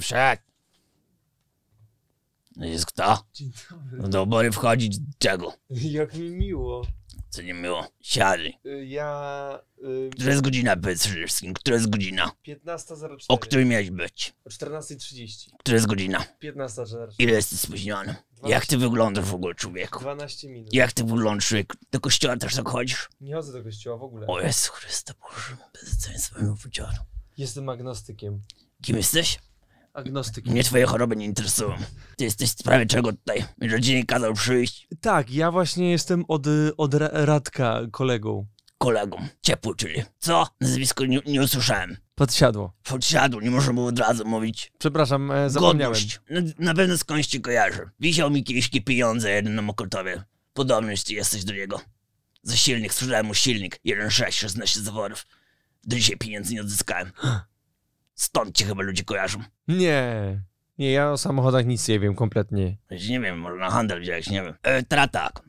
Wszedł. Jest kto? Dzień dobry. Do obory wchodzić czego? Jak mi miło. Co nie miło? Siadaj. Y, ja... Y... Która jest godzina być wszystkim? Która jest godzina? 15.04. O której miałeś być? O 14.30. Która jest godzina? 15.04. Ile jesteś spóźniony? 12... Jak ty wyglądasz w ogóle, człowieku? 12 minut. Jak ty wyglądasz, człowieku? Do kościoła też tak chodzisz? Nie chodzę do kościoła w ogóle. O Jezu Chryste, Boże, bez mi powiedziano. Jestem agnostykiem. Kim jesteś? Agnostyk. Mnie twoje choroby nie interesują. Ty jesteś w sprawie czego tutaj? Rodzinie kazał przyjść. Tak, ja właśnie jestem od, od Radka kolegą. Kolegą. Ciepły, czyli. Co? Nazwisko nie, nie usłyszałem. Podsiadło. Podsiadło, nie można było od razu mówić. Przepraszam, e, zapomniałem. Godność. Na, na pewno skądś ci kojarzy. Wisiał mi kiedyś pieniądze jeden na Podobny ty jesteś do niego. Za silnik, sprzedałem mu silnik. 1.6, 16 zaworów. Do dzisiaj pieniędzy nie odzyskałem. Stąd cię chyba ludzie kojarzą. Nie. Nie, ja o samochodach nic nie wiem kompletnie. Nie wiem, może na handel wziąłeś, nie wiem. E, teraz tak.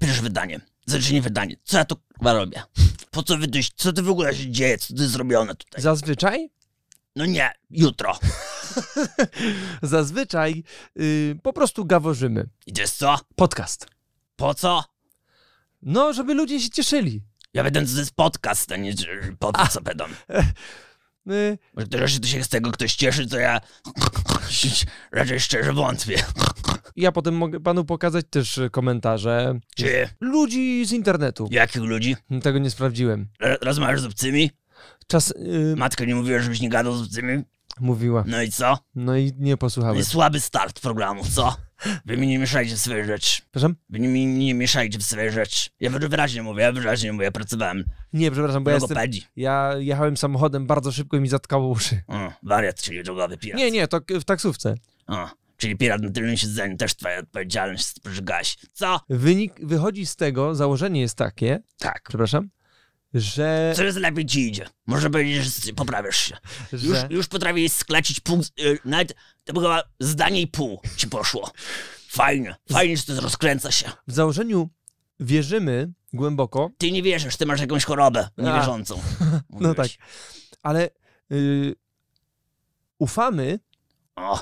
Pierwsze wydanie. Zaczyni wydanie. Co ja tu chyba robię? Po co wydość? Co ty w ogóle się dzieje? Co ty zrobione tutaj? Zazwyczaj? No nie, jutro. Zazwyczaj y, po prostu gaworzymy. Idziesz co? Podcast. Po co? No, żeby ludzie się cieszyli. Ja będę to jest podcast, a nie pod co będą. Y... No raczej to się z tego ktoś cieszy, to ja raczej szczerze wątpię. Ja potem mogę panu pokazać też e, komentarze. Czy? Ludzi z internetu. Jakich ludzi? Tego nie sprawdziłem. Rozmawiasz z obcymi? Czas... Y... Matka nie mówiła, żebyś nie gadał z obcymi? Mówiła. No i co? No i nie posłuchałem. No słaby start programu, co? Wy mi nie mieszajcie w swoje rzeczy. Przepraszam? Wy mi nie mieszajcie w swoje rzeczy. Ja wyraźnie mówię, ja wyraźnie mówię, ja pracowałem. Nie, przepraszam, bo ja jestem, Ja jechałem samochodem bardzo szybko i mi zatkało uszy. O, wariat, czyli drogowy pirat. Nie, nie, to w taksówce. O, czyli pirat na tylnym siedzeniu, też twoja odpowiedzialność, gaś. Co? Wynik, wychodzi z tego, założenie jest takie. Tak. Przepraszam? że... jest lepiej ci idzie. Może będziesz, poprawiasz się. Że... Już, już potrafię sklecić pół, y, nawet to by chyba zdanie i pół ci poszło. Fajnie, fajnie, że to rozkręca się. W założeniu wierzymy głęboko... Ty nie wierzysz, ty masz jakąś chorobę niewierzącą. No tak, ale yy, ufamy... O,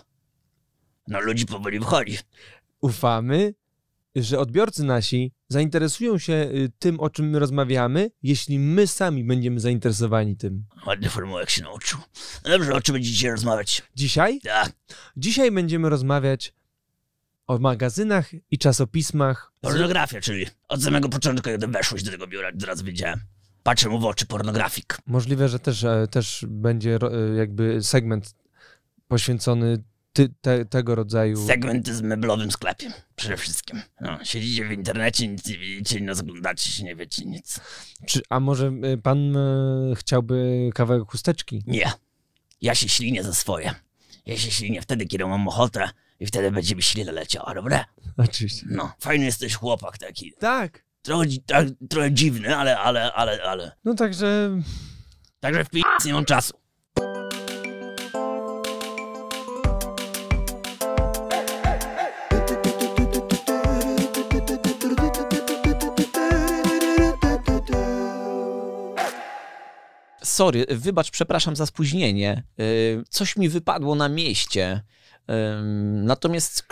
no ludzi powoli wchodzi. Ufamy że odbiorcy nasi zainteresują się y, tym, o czym my rozmawiamy, jeśli my sami będziemy zainteresowani tym. Ładny formułek się nauczył. No dobrze, o czym będziecie dzisiaj rozmawiać? Dzisiaj? Tak. Dzisiaj będziemy rozmawiać o magazynach i czasopismach. Pornografia, czyli od samego początku, kiedy weszłeś do tego biura, zaraz wiedziałem. Patrzę mu w oczy pornografik. Możliwe, że też, e, też będzie e, jakby segment poświęcony ty, te, tego rodzaju. Segmenty z meblowym sklepiem przede wszystkim. No, siedzicie w internecie, nic nie widzicie, nie oglądacie, nie wiecie nic. Czy, a może y, pan y, chciałby kawałek chusteczki? Nie. Ja się ślinię za swoje. Ja się ślinię wtedy, kiedy mam ochotę i wtedy będzie mi ślina leciała, dobra? Oczywiście. No, fajny jesteś chłopak taki. Tak. Trochę, tak, trochę dziwny, ale, ale, ale, ale. No także... Także w pi... nie mam czasu. sorry, wybacz, przepraszam za spóźnienie. Y, coś mi wypadło na mieście. Y, natomiast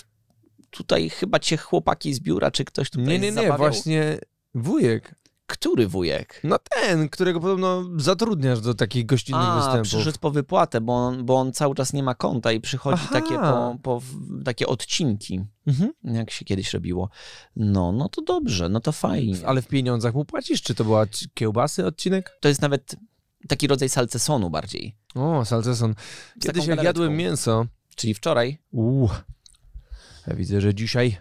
tutaj chyba cię chłopaki z biura, czy ktoś tutaj Nie, nie, nie, zabawiał. właśnie wujek. Który wujek? No ten, którego podobno zatrudniasz do takich gościnnych A, występów. przyszedł po wypłatę, bo on, bo on cały czas nie ma konta i przychodzi takie, po, po, takie odcinki, mhm. jak się kiedyś robiło. No, no to dobrze, no to fajnie. Ale w pieniądzach mu płacisz? Czy to była kiełbasy odcinek? To jest nawet taki rodzaj salcesonu bardziej. O, salceson. Kiedyś jak jadłem mięso... Czyli wczoraj. Uuu, ja widzę, że dzisiaj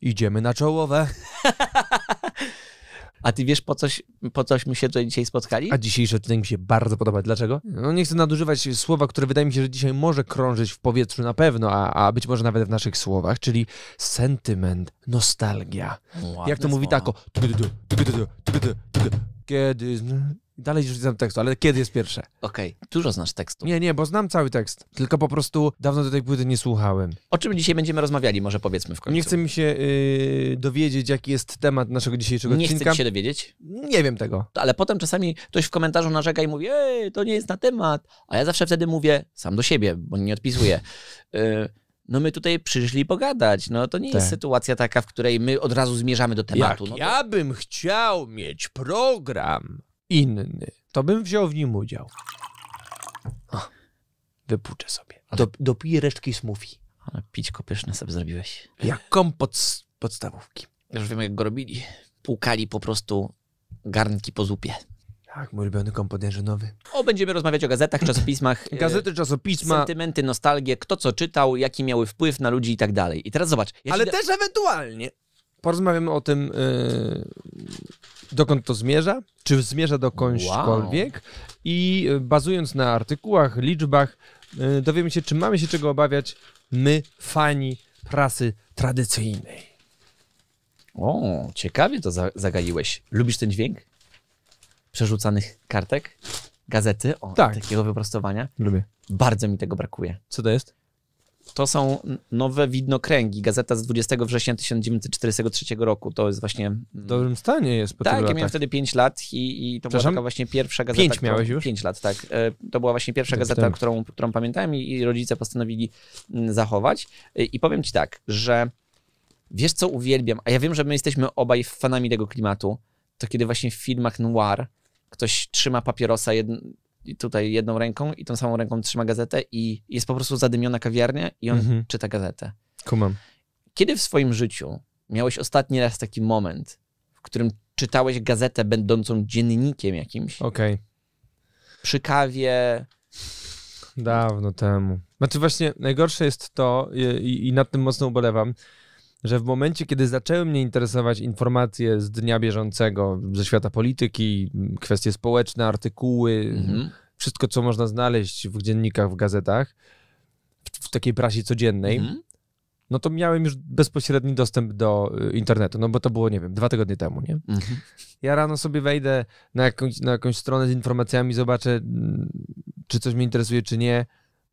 idziemy na czołowe. A ty wiesz, po coś, po cośmy się tutaj dzisiaj spotkali? A dzisiejszy odcinek mi się bardzo podoba. Dlaczego? No nie chcę nadużywać słowa, które wydaje mi się, że dzisiaj może krążyć w powietrzu na pewno, a, a być może nawet w naszych słowach, czyli sentyment, nostalgia. Ładne Jak to mówi tako? Kiedy Dalej już znam tekstu, ale kiedy jest pierwsze? Okej, dużo znasz tekstu. Nie, nie, bo znam cały tekst, tylko po prostu dawno do tej płyty nie słuchałem. O czym dzisiaj będziemy rozmawiali, może powiedzmy w końcu. Nie chce mi się yy, dowiedzieć, jaki jest temat naszego dzisiejszego Nie odcinka. chcę się dowiedzieć, Nie wiem tego. ale potem czasami ktoś w komentarzu narzeka i mówi, ej, to nie jest na temat. A ja zawsze wtedy mówię sam do siebie, bo nie odpisuję. Y, no my tutaj przyszli pogadać. No to nie jest tak. sytuacja taka, w której my od razu zmierzamy do tematu. no to... ja bym chciał mieć program inny, to bym wziął w nim udział. O, wypuczę sobie. Ale... Do, dopiję resztki smoothie. Ale pićko pyszne sobie zrobiłeś. Jak kompot z podstawówki. Już wiem, jak go robili. Płukali po prostu garnki po zupie. Tak, mój ulubiony kompot jarzynowy. O, będziemy rozmawiać o gazetach, czasopismach. E, Gazety, czasopisma. Sentymenty, nostalgie, kto co czytał, jaki miały wpływ na ludzi i tak dalej. I teraz zobacz. Ja Ale też ewentualnie porozmawiamy o tym... Yy dokąd to zmierza, czy zmierza dokądśkolwiek wow. i e, bazując na artykułach, liczbach, e, dowiemy się, czy mamy się czego obawiać my, fani prasy tradycyjnej. O, ciekawie to zagaiłeś. Lubisz ten dźwięk? Przerzucanych kartek? Gazety? O, tak. takiego wyprostowania? Lubię. Bardzo mi tego brakuje. Co to jest? to są nowe widnokręgi. Gazeta z 20 września 1943 roku. To jest właśnie. W mm, dobrym stanie jest po Tak, ja miałem wtedy 5 lat i, i to była taka właśnie pierwsza gazeta. 5 miałeś już? 5 lat, tak. E, to była właśnie pierwsza gazeta, tak. którą, którą pamiętałem i, i rodzice postanowili mm, zachować. E, I powiem ci tak, że wiesz co uwielbiam, a ja wiem, że my jesteśmy obaj fanami tego klimatu, to kiedy właśnie w filmach noir ktoś trzyma papierosa, jedno, tutaj jedną ręką i tą samą ręką trzyma gazetę i jest po prostu zadymiona kawiarnia i on mhm. czyta gazetę. Kumam. Kiedy w swoim życiu miałeś ostatni raz taki moment, w którym czytałeś gazetę będącą dziennikiem jakimś? Okej. Okay. Przy kawie, Dawno temu. Znaczy właśnie najgorsze jest to i, i, nad tym mocno ubolewam, że w momencie, kiedy zaczęły mnie interesować informacje z dnia bieżącego, ze świata polityki, kwestie społeczne, artykuły, mhm. wszystko, co można znaleźć w dziennikach, w gazetach, w, w takiej prasie codziennej, mhm. no to miałem już bezpośredni dostęp do y, internetu, no bo to było, nie wiem, dwa tygodnie temu, nie? Mhm. Ja rano sobie wejdę na jakąś, na jakąś stronę z informacjami, zobaczę, mm, czy coś mnie interesuje, czy nie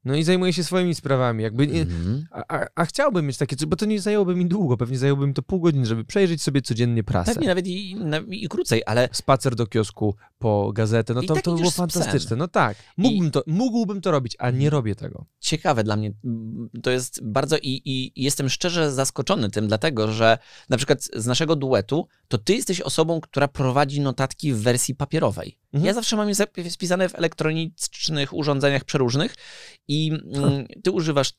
no i zajmuję się swoimi sprawami. Jakby nie, mm-hmm. a, a, chciałbym mieć takie, bo to nie zajęłoby mi długo, pewnie zajęłoby mi to pół godziny, żeby przejrzeć sobie codziennie prasę. Pewnie nawet i, i, i krócej, ale... Spacer do kiosku po gazetę, no to, tak to było fantastyczne. No tak, mógłbym, I... to, mógłbym to robić, a nie mm. robię tego. Ciekawe dla mnie, mm, to jest bardzo i, i jestem szczerze zaskoczony tym, dlatego że na przykład z naszego duetu, to ty jesteś osobą, która prowadzi notatki w wersji papierowej. Mhm. Ja zawsze mam je spisane w elektronicznych urządzeniach przeróżnych i mm, ty używasz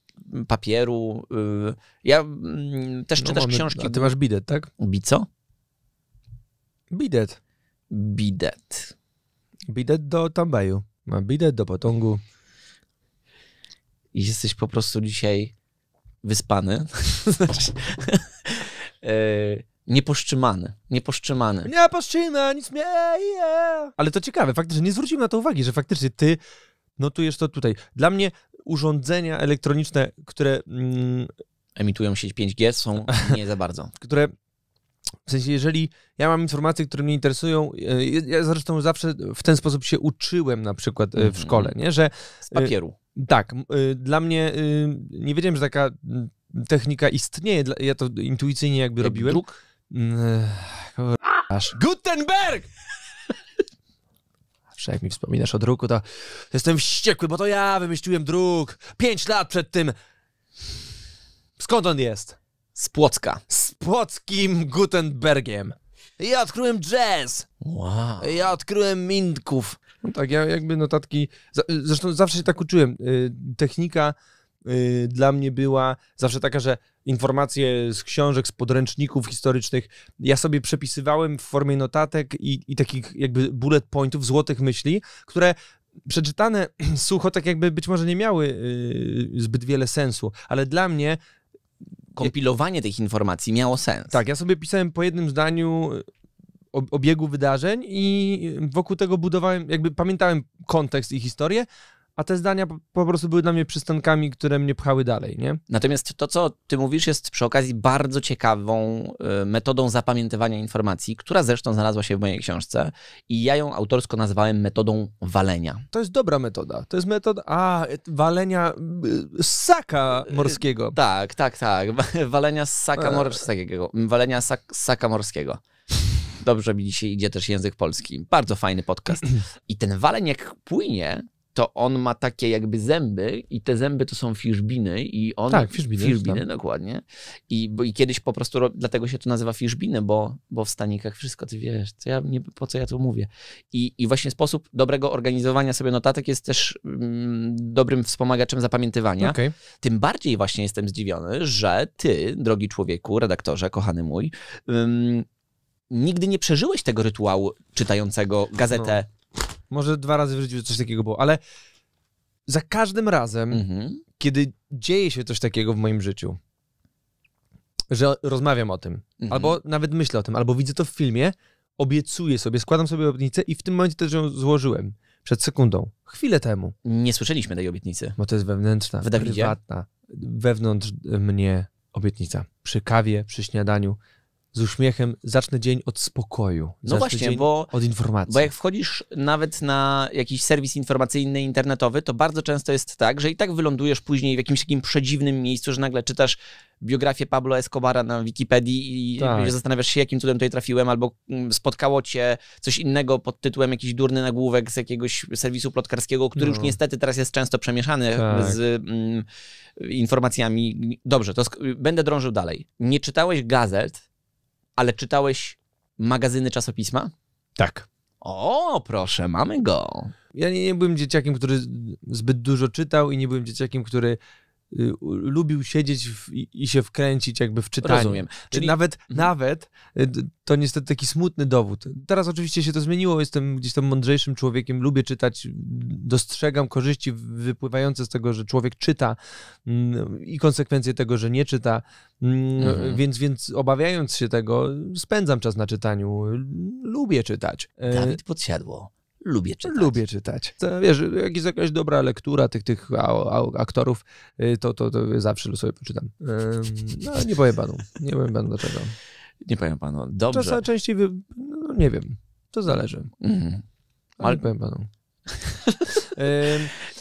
papieru. Y, ja mm, też no czytasz no, książki. A ty masz bidet, tak? Bico? Bidet. Bidet. Bidet do Tambaju. Mam bidet do Potągu. I jesteś po prostu dzisiaj wyspany. Znaczy, e, nieposzczymany. Nieposzczymany. Nie poszczyma, nic nie. yeah. Ale to ciekawe, faktycznie nie zwróciłem na to uwagi, że faktycznie ty notujesz to tutaj. Dla mnie urządzenia elektroniczne, które... Mm, Emitują sieć 5G, są nie za bardzo. które w sensie, jeżeli ja mam informacje, które mnie interesują, e, ja zresztą zawsze w ten sposób się uczyłem na przykład mm -hmm. w mhm. szkole, nie? że... Z e, papieru. Tak. Dla mnie, nie wiedziałem, że taka technika istnieje. Ja to intuicyjnie jakby Jak robiłem. Druk? Gutenberg! Zawsze jak mi wspominasz o druku, to jestem wściekły, bo to ja wymyśliłem druk. Pięć lat przed tym. Skąd on jest? Z Płocka. Z płockim Gutenbergiem. Ja odkryłem jazz. Wow. Ja odkryłem mintków. No tak, ja jakby notatki. Zresztą zawsze się tak uczyłem. Y, technika y, dla mnie była zawsze taka, że informacje z książek, z podręczników historycznych. Ja sobie przepisywałem w formie notatek i, i takich jakby bullet pointów, złotych myśli, które przeczytane sucho tak jakby być może nie miały yy, zbyt wiele sensu, ale dla mnie kompilowanie tych informacji miało sens. Tak, ja sobie pisałem po jednym zdaniu y, obiegu wydarzeń i wokół tego budowałem, jakby pamiętałem kontekst i historię, a te zdania po prostu były dla mnie przystankami, które mnie pchały dalej, nie? Natomiast to, co ty mówisz, jest przy okazji bardzo ciekawą y, metodą zapamiętywania informacji, która zresztą znalazła się w mojej książce i ja ją autorsko nazwałem metodą walenia. To jest dobra metoda. To jest metoda, a, e, walenia ssaka y, y, morskiego. Tak, tak, tak. Walenia ssaka e. morskiego. Walenia ssaka morskiego dobrze mi dzisiaj idzie też język polski. Bardzo fajny podcast. I ten waleń jak płynie, to on ma takie jakby zęby i te zęby to są fiszbiny i on... Tak, fiszbiny. Fiszbiny, tak. dokładnie. I, bo, I kiedyś po prostu, dlatego się to nazywa fiszbiny, bo, bo w stanikach wszystko, ty wiesz, co ja, nie, po co ja tu mówię. I, I właśnie sposób dobrego organizowania sobie notatek jest też mm, dobrym wspomagaczem zapamiętywania. Okay. Tym bardziej właśnie jestem zdziwiony, że ty, drogi człowieku, redaktorze, kochany mój, nigdy nie przeżyłeś tego rytuału czytającego no. gazetę no może dwa razy w życiu coś takiego było, ale za każdym razem, mhm. kiedy dzieje się coś takiego w moim życiu, że rozmawiam o tym, mhm. albo nawet myślę o tym, albo widzę to w filmie, obiecuję sobie, składam sobie obietnicę i w tym momencie też ją złożyłem. Przed sekundą, chwilę temu. Nie słyszeliśmy tej obietnicy. Bo to jest wewnętrzna, w prywatna, wewnątrz mnie obietnica. Przy kawie, przy śniadaniu, z uśmiechem, zacznę dzień od spokoju. no właśnie, bo, od informacji. Bo jak wchodzisz nawet na jakiś serwis informacyjny, internetowy, to bardzo często jest tak, że i tak wylądujesz później w jakimś takim przedziwnym miejscu, że nagle czytasz biografię Pablo Escobara na Wikipedii i tak. zastanawiasz się, jakim cudem tutaj trafiłem, albo mm, spotkało cię coś innego pod tytułem jakiś durny nagłówek z jakiegoś serwisu plotkarskiego, który no. już niestety teraz jest często przemieszany tak. z mm, informacjami. Dobrze, to będę drążył dalej. Nie czytałeś gazet, ale czytałeś magazyny czasopisma? Tak. O, proszę, mamy go. Ja nie, nie byłem dzieciakiem, który zbyt dużo czytał i nie byłem dzieciakiem, który Y, lubił siedzieć w, i się wkręcić jakby w czytanie. Rozumiem. Czyli... Nawet, mhm. nawet y, to niestety taki smutny dowód. Teraz oczywiście się to zmieniło, jestem gdzieś tam mądrzejszym człowiekiem, lubię czytać, dostrzegam korzyści wypływające z tego, że człowiek czyta mm, i konsekwencje tego, że nie czyta, mm, mhm. więc, więc obawiając się tego, spędzam czas na czytaniu, lubię czytać. Y, Dawid Podsiadło lubię czytać. Lubię czytać. Wiesz, jak jest jakaś dobra lektura tych, tych aktorów, y, to, to, to zawsze sobie poczytam. No, nie powiem panu. Nie powiem panu dlaczego. Nie powiem panu. Dobrze. Czasem częściej, wy... no, nie wiem. To zależy. Mhm. Ale... Nie powiem panu.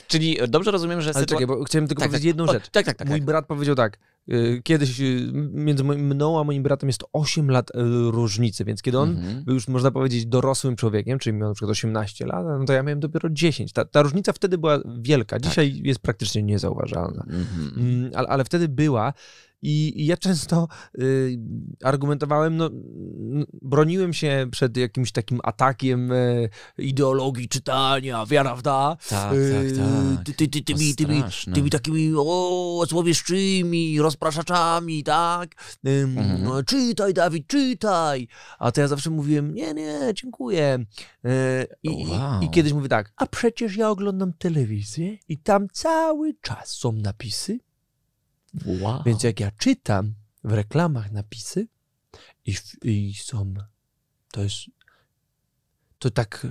Czyli dobrze rozumiem, że... Ale sytuacja... czekaj, bo chciałem tylko tak, powiedzieć tak, jedną o, rzecz. Tak, tak, tak. Mój tak. brat powiedział tak, y, kiedyś y, między mną a moim bratem jest 8 lat y, różnicy, więc kiedy on mhm. był już, można powiedzieć, dorosłym człowiekiem, czyli miał na przykład 18 lat, no to ja miałem dopiero 10. Ta, ta różnica wtedy była wielka, tak. dzisiaj jest praktycznie niezauważalna, mhm. Mm, ale, ale wtedy była i, ja często y, argumentowałem, no, broniłem się przed jakimś takim atakiem e, ideologii czytania, wiara w da. Tak, y, tak, tak. tymi, takimi o, złowieszczymi, rozpraszaczami, tak? Mhm. No, czytaj, Dawid, czytaj. A to ja zawsze mówiłem, nie, nie, dziękuję. E, I, wow. I kiedyś mówię tak, a przecież ja oglądam telewizję i tam cały czas są napisy Wow. Więc jak ja czytam w reklamach napisy i, i są, to jest, to tak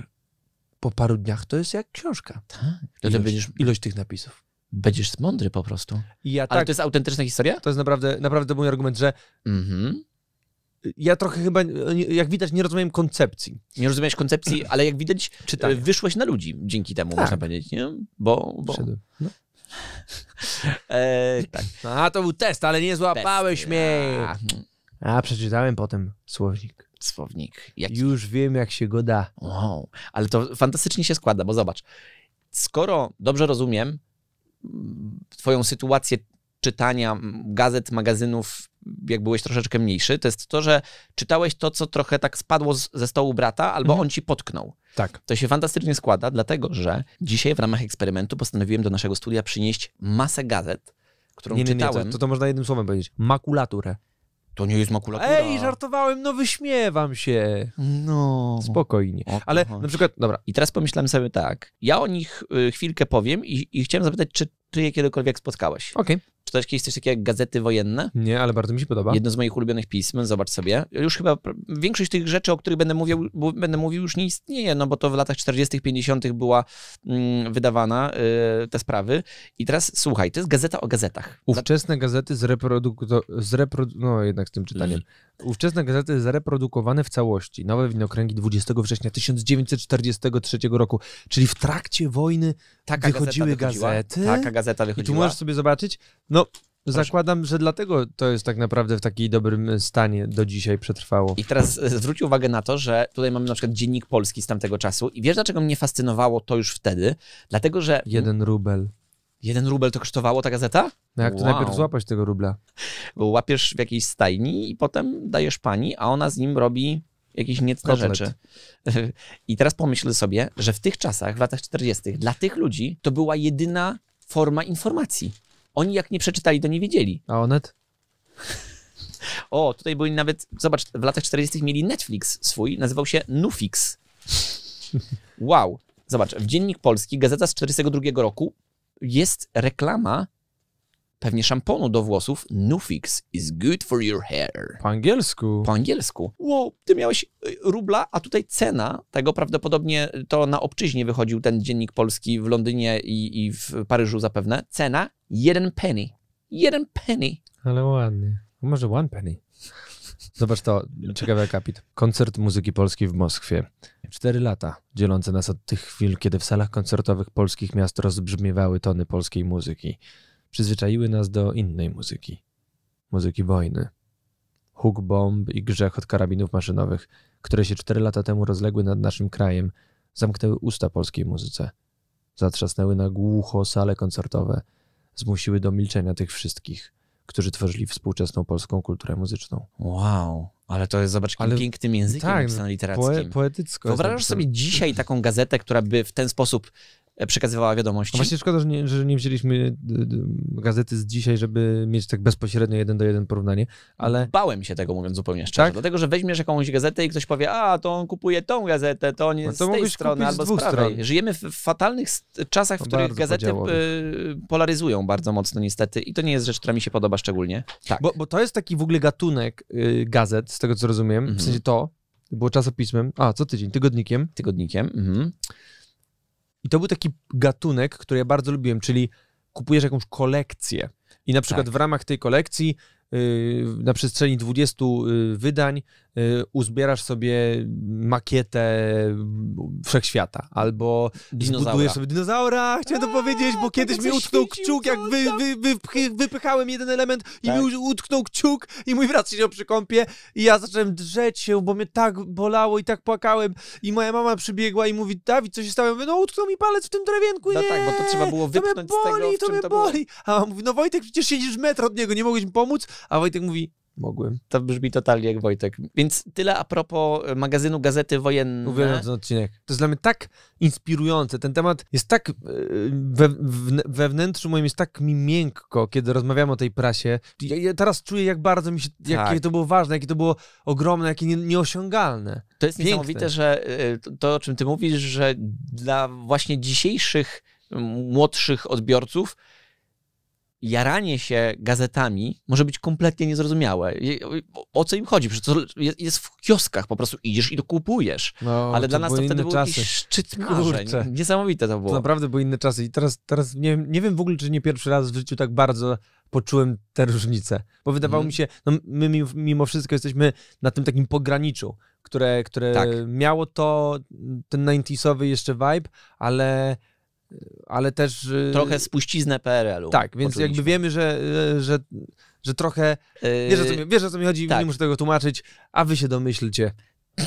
po paru dniach to jest jak książka. Tak. ilość, będziesz, ilość tych napisów. Będziesz mądry po prostu. Ja Ale tak- to jest autentyczna historia? To jest naprawdę, naprawdę mój argument, że mhm ja trochę chyba, jak widać, nie rozumiem koncepcji. Nie rozumiesz koncepcji, ale jak widać, Czytania. wyszłeś na ludzi dzięki temu, tak. można powiedzieć, nie? Bo... bo... No. E, tak. No, to był test, ale nie złapałeś test. mnie. A, przeczytałem potem słownik. Słownik. Jaki? Już wiem, jak się go da. Wow. Ale to fantastycznie się składa, bo zobacz. Skoro dobrze rozumiem mm, twoją sytuację czytania mm, gazet, magazynów, jak byłeś troszeczkę mniejszy, to jest to, że czytałeś to, co trochę tak spadło z, ze stołu brata, albo mhm. on ci potknął. Tak. To się fantastycznie składa, dlatego że dzisiaj w ramach eksperymentu postanowiłem do naszego studia przynieść masę gazet, którą nie, nie, nie, czytałem. Nie, to, to można jednym słowem powiedzieć. Makulaturę. To nie jest makulatura. Ej, żartowałem, no wyśmiewam się. No. Spokojnie. O, Ale na przykład, dobra. I teraz pomyślałem sobie tak. Ja o nich y, chwilkę powiem i, i chciałem zapytać, czy ty je kiedykolwiek spotkałeś. Okej. Okay. Czytałeś kiedyś coś takiego jak Gazety Wojenne? Nie, ale bardzo mi się podoba. Jedno z moich ulubionych pism, zobacz sobie. Już chyba większość tych rzeczy, o których będę mówił, będę mówił już nie istnieje, no bo to w latach 40., 50. była mm, wydawana y, te sprawy. I teraz słuchaj, to jest gazeta o gazetach. Ówczesne gazety z, reprodukto- z no jednak z tym czytaniem. Mm. Ówczesne gazety zreprodukowane w całości. Nowe winokręgi 20 września 1943 roku, czyli w trakcie wojny taka wychodziły gazeta gazety. Taka gazeta wychodziła. I tu możesz sobie zobaczyć, no Proszę. Zakładam, że dlatego to jest tak naprawdę w takim dobrym stanie do dzisiaj przetrwało. I teraz e, zwróć uwagę na to, że tutaj mamy na przykład dziennik polski z tamtego czasu i wiesz dlaczego mnie fascynowało to już wtedy? Dlatego, że... Jeden rubel. Jeden rubel to kosztowało ta gazeta? No jak to wow. najpierw złapać tego rubla? Bo łapiesz w jakiejś stajni i potem dajesz pani, a ona z nim robi jakieś niecne Kotlet. rzeczy. I teraz pomyśl sobie, że w tych czasach, w latach 40., dla tych ludzi to była jedyna forma informacji. Oni jak nie przeczytali, to nie wiedzieli. A Onet? O, tutaj byli nawet, zobacz, w latach 40. mieli Netflix swój, nazywał się Nufix. Wow. Zobacz, w Dziennik Polski, gazeta z 42 roku, jest reklama pewnie szamponu do włosów Nufix is good for your hair. Po angielsku. Po angielsku. Wow, ty miałeś y, rubla, a tutaj cena tego prawdopodobnie to na obczyźnie wychodził ten dziennik polski w Londynie i, i w Paryżu zapewne. Cena jeden penny. Jeden penny. Ale ładnie. Może one penny. Zobacz to, ciekawy akapit. Koncert muzyki polskiej w Moskwie. Cztery lata dzielące nas od tych chwil, kiedy w salach koncertowych polskich miast rozbrzmiewały tony polskiej muzyki. Przyzwyczaiły nas do innej muzyki. Muzyki wojny. Huk bomb i grzech od karabinów maszynowych, które się cztery lata temu rozległy nad naszym krajem, zamknęły usta polskiej muzyce. Zatrzasnęły na głucho sale koncertowe, zmusiły do milczenia tych wszystkich którzy tworzyli współczesną polską kulturę muzyczną. Wow, ale to jest, zobacz, jakim pięknym językiem tak, no, literackim. Poe, poetycko. Wyobrażasz sobie dzisiaj taką gazetę, która by w ten sposób E, przekazywała wiadomości. No właśnie szkoda, że nie, że nie wzięliśmy gazety z dzisiaj, żeby mieć tak bezpośrednio jeden do jeden porównanie, ale... Bałem się tego, mówiąc zupełnie szczerze, tak? dlatego, że weźmiesz jakąś gazetę i ktoś powie, a, to on kupuje tą gazetę, to on no jest no z tej strony albo z, z prawej. Stron. Żyjemy w fatalnych czasach, w których gazety e, polaryzują bardzo mocno niestety i to nie jest rzecz, która mi się podoba szczególnie. Tak. Bo, bo to jest taki w ogóle gatunek y, gazet, z tego co rozumiem, mhm. w sensie to, było czasopismem, a, co tydzień, tygodnikiem. Tygodnikiem, mhm i to był taki gatunek, który ja bardzo lubiłem, czyli kupujesz jakąś kolekcję. I na przykład tak. w ramach tej kolekcji y, na przestrzeni 20 y, wydań Y, uzbierasz sobie makietę wszechświata, albo dinozaura. zbudujesz sobie dinozaura, chciałem to powiedzieć, bo tak kiedyś mi utknął kciuk, jak wy, wy, wy, wypychałem jeden element i tak. mi utknął kciuk i mój brat siedział przy kąpie i ja zacząłem drzeć się, bo mnie tak bolało i tak płakałem i moja mama przybiegła i mówi, Dawid, co się stało? Ja mówię, no utknął mi palec w tym drewienku, No nie, tak, bo to trzeba było wypchnąć to mnie boli, z tego, w to mnie to boli. Było. A on mówi, no Wojtek, przecież siedzisz metr od niego, nie mogłeś mi pomóc? A Wojtek mówi, mogłem. To brzmi totalnie jak Wojtek. Więc tyle a propos magazynu Gazety Wojennej. Uwielbiam ten odcinek. To jest dla mnie tak inspirujące. Ten temat jest tak e, we, we, we wnętrzu moim jest tak mi miękko, kiedy rozmawiamy o tej prasie. Ja, ja teraz czuję, jak bardzo mi się, tak. jakie to było ważne, jakie to było ogromne, jakie nie, nieosiągalne. To jest Piękne. niesamowite, że e, to, o czym ty mówisz, że dla właśnie dzisiejszych młodszych odbiorców jaranie się gazetami może być kompletnie niezrozumiałe. O co im chodzi? Przecież to jest w kioskach, po prostu idziesz i to kupujesz. No, Ale to dla nas to wtedy czasy. był szczyt marzeń. Niesamowite to było. To naprawdę były inne czasy i teraz, teraz nie, wiem, nie wiem w ogóle, czy nie pierwszy raz w życiu tak bardzo poczułem te różnice. Bo wydawało mhm. mi się, no my mimo wszystko jesteśmy na tym takim pograniczu, które, które tak. miało to, ten 90 jeszcze vibe, ale ale też... Y, trochę spuściznę PRL-u. Tak, więc jakby wiemy, że, y, że, że trochę... Y, wiesz o, co mi, wiesz, o co mi chodzi, tak. nie muszę tego tłumaczyć, a wy się domyślcie.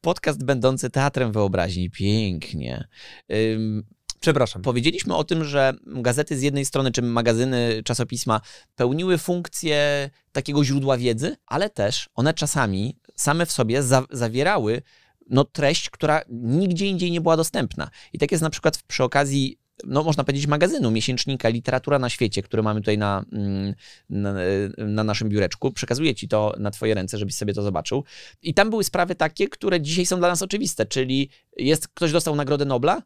Podcast będący teatrem wyobraźni. Pięknie. Ym... Przepraszam. Powiedzieliśmy o tym, że gazety z jednej strony, czy magazyny, czasopisma pełniły funkcję takiego źródła wiedzy, ale też one czasami same w sobie za zawierały no, treść, która nigdzie indziej nie była dostępna. I tak jest na przykład przy okazji no można powiedzieć, magazynu, miesięcznika Literatura na świecie, który mamy tutaj na, mm, na, na, naszym biureczku. Przekazuję ci to na twoje ręce, żebyś sobie to zobaczył. I tam były sprawy takie, które dzisiaj są dla nas oczywiste, czyli jest ktoś dostał Nagrodę Nobla,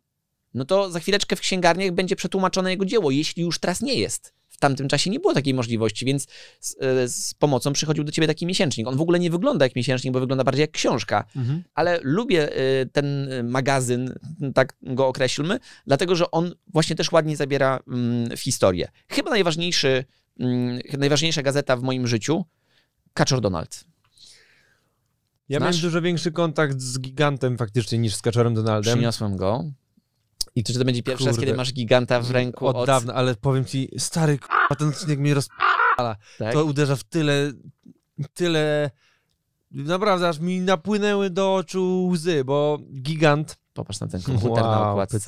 no to za chwileczkę w księgarniach będzie przetłumaczone jego dzieło, jeśli już teraz nie jest. W tamtym czasie nie było takiej możliwości, więc z, e, z, pomocą przychodził do ciebie taki miesięcznik. On w ogóle nie wygląda jak miesięcznik, bo wygląda bardziej jak książka, mhm. ale lubię e, ten e, magazyn, tak go określmy, dlatego że on właśnie też ładnie zabiera w mm, historię. Chyba najważniejszy, mm, najważniejsza gazeta w moim życiu, Kaczor Donald. Ja Nasz... miałem dużo większy kontakt z gigantem faktycznie niż z Kaczorem Donaldem. Przyniosłem go. I czy to będzie pierwszy Kurde. raz, kiedy masz giganta w ręku? Od, od... dawna, ale powiem ci, stary k***a, ten odcinek mnie rozpala. Tak? To uderza w tyle, tyle... Naprawdę, aż mi napłynęły do oczu łzy, bo gigant Popatrz na ten komputer wow, na okładce.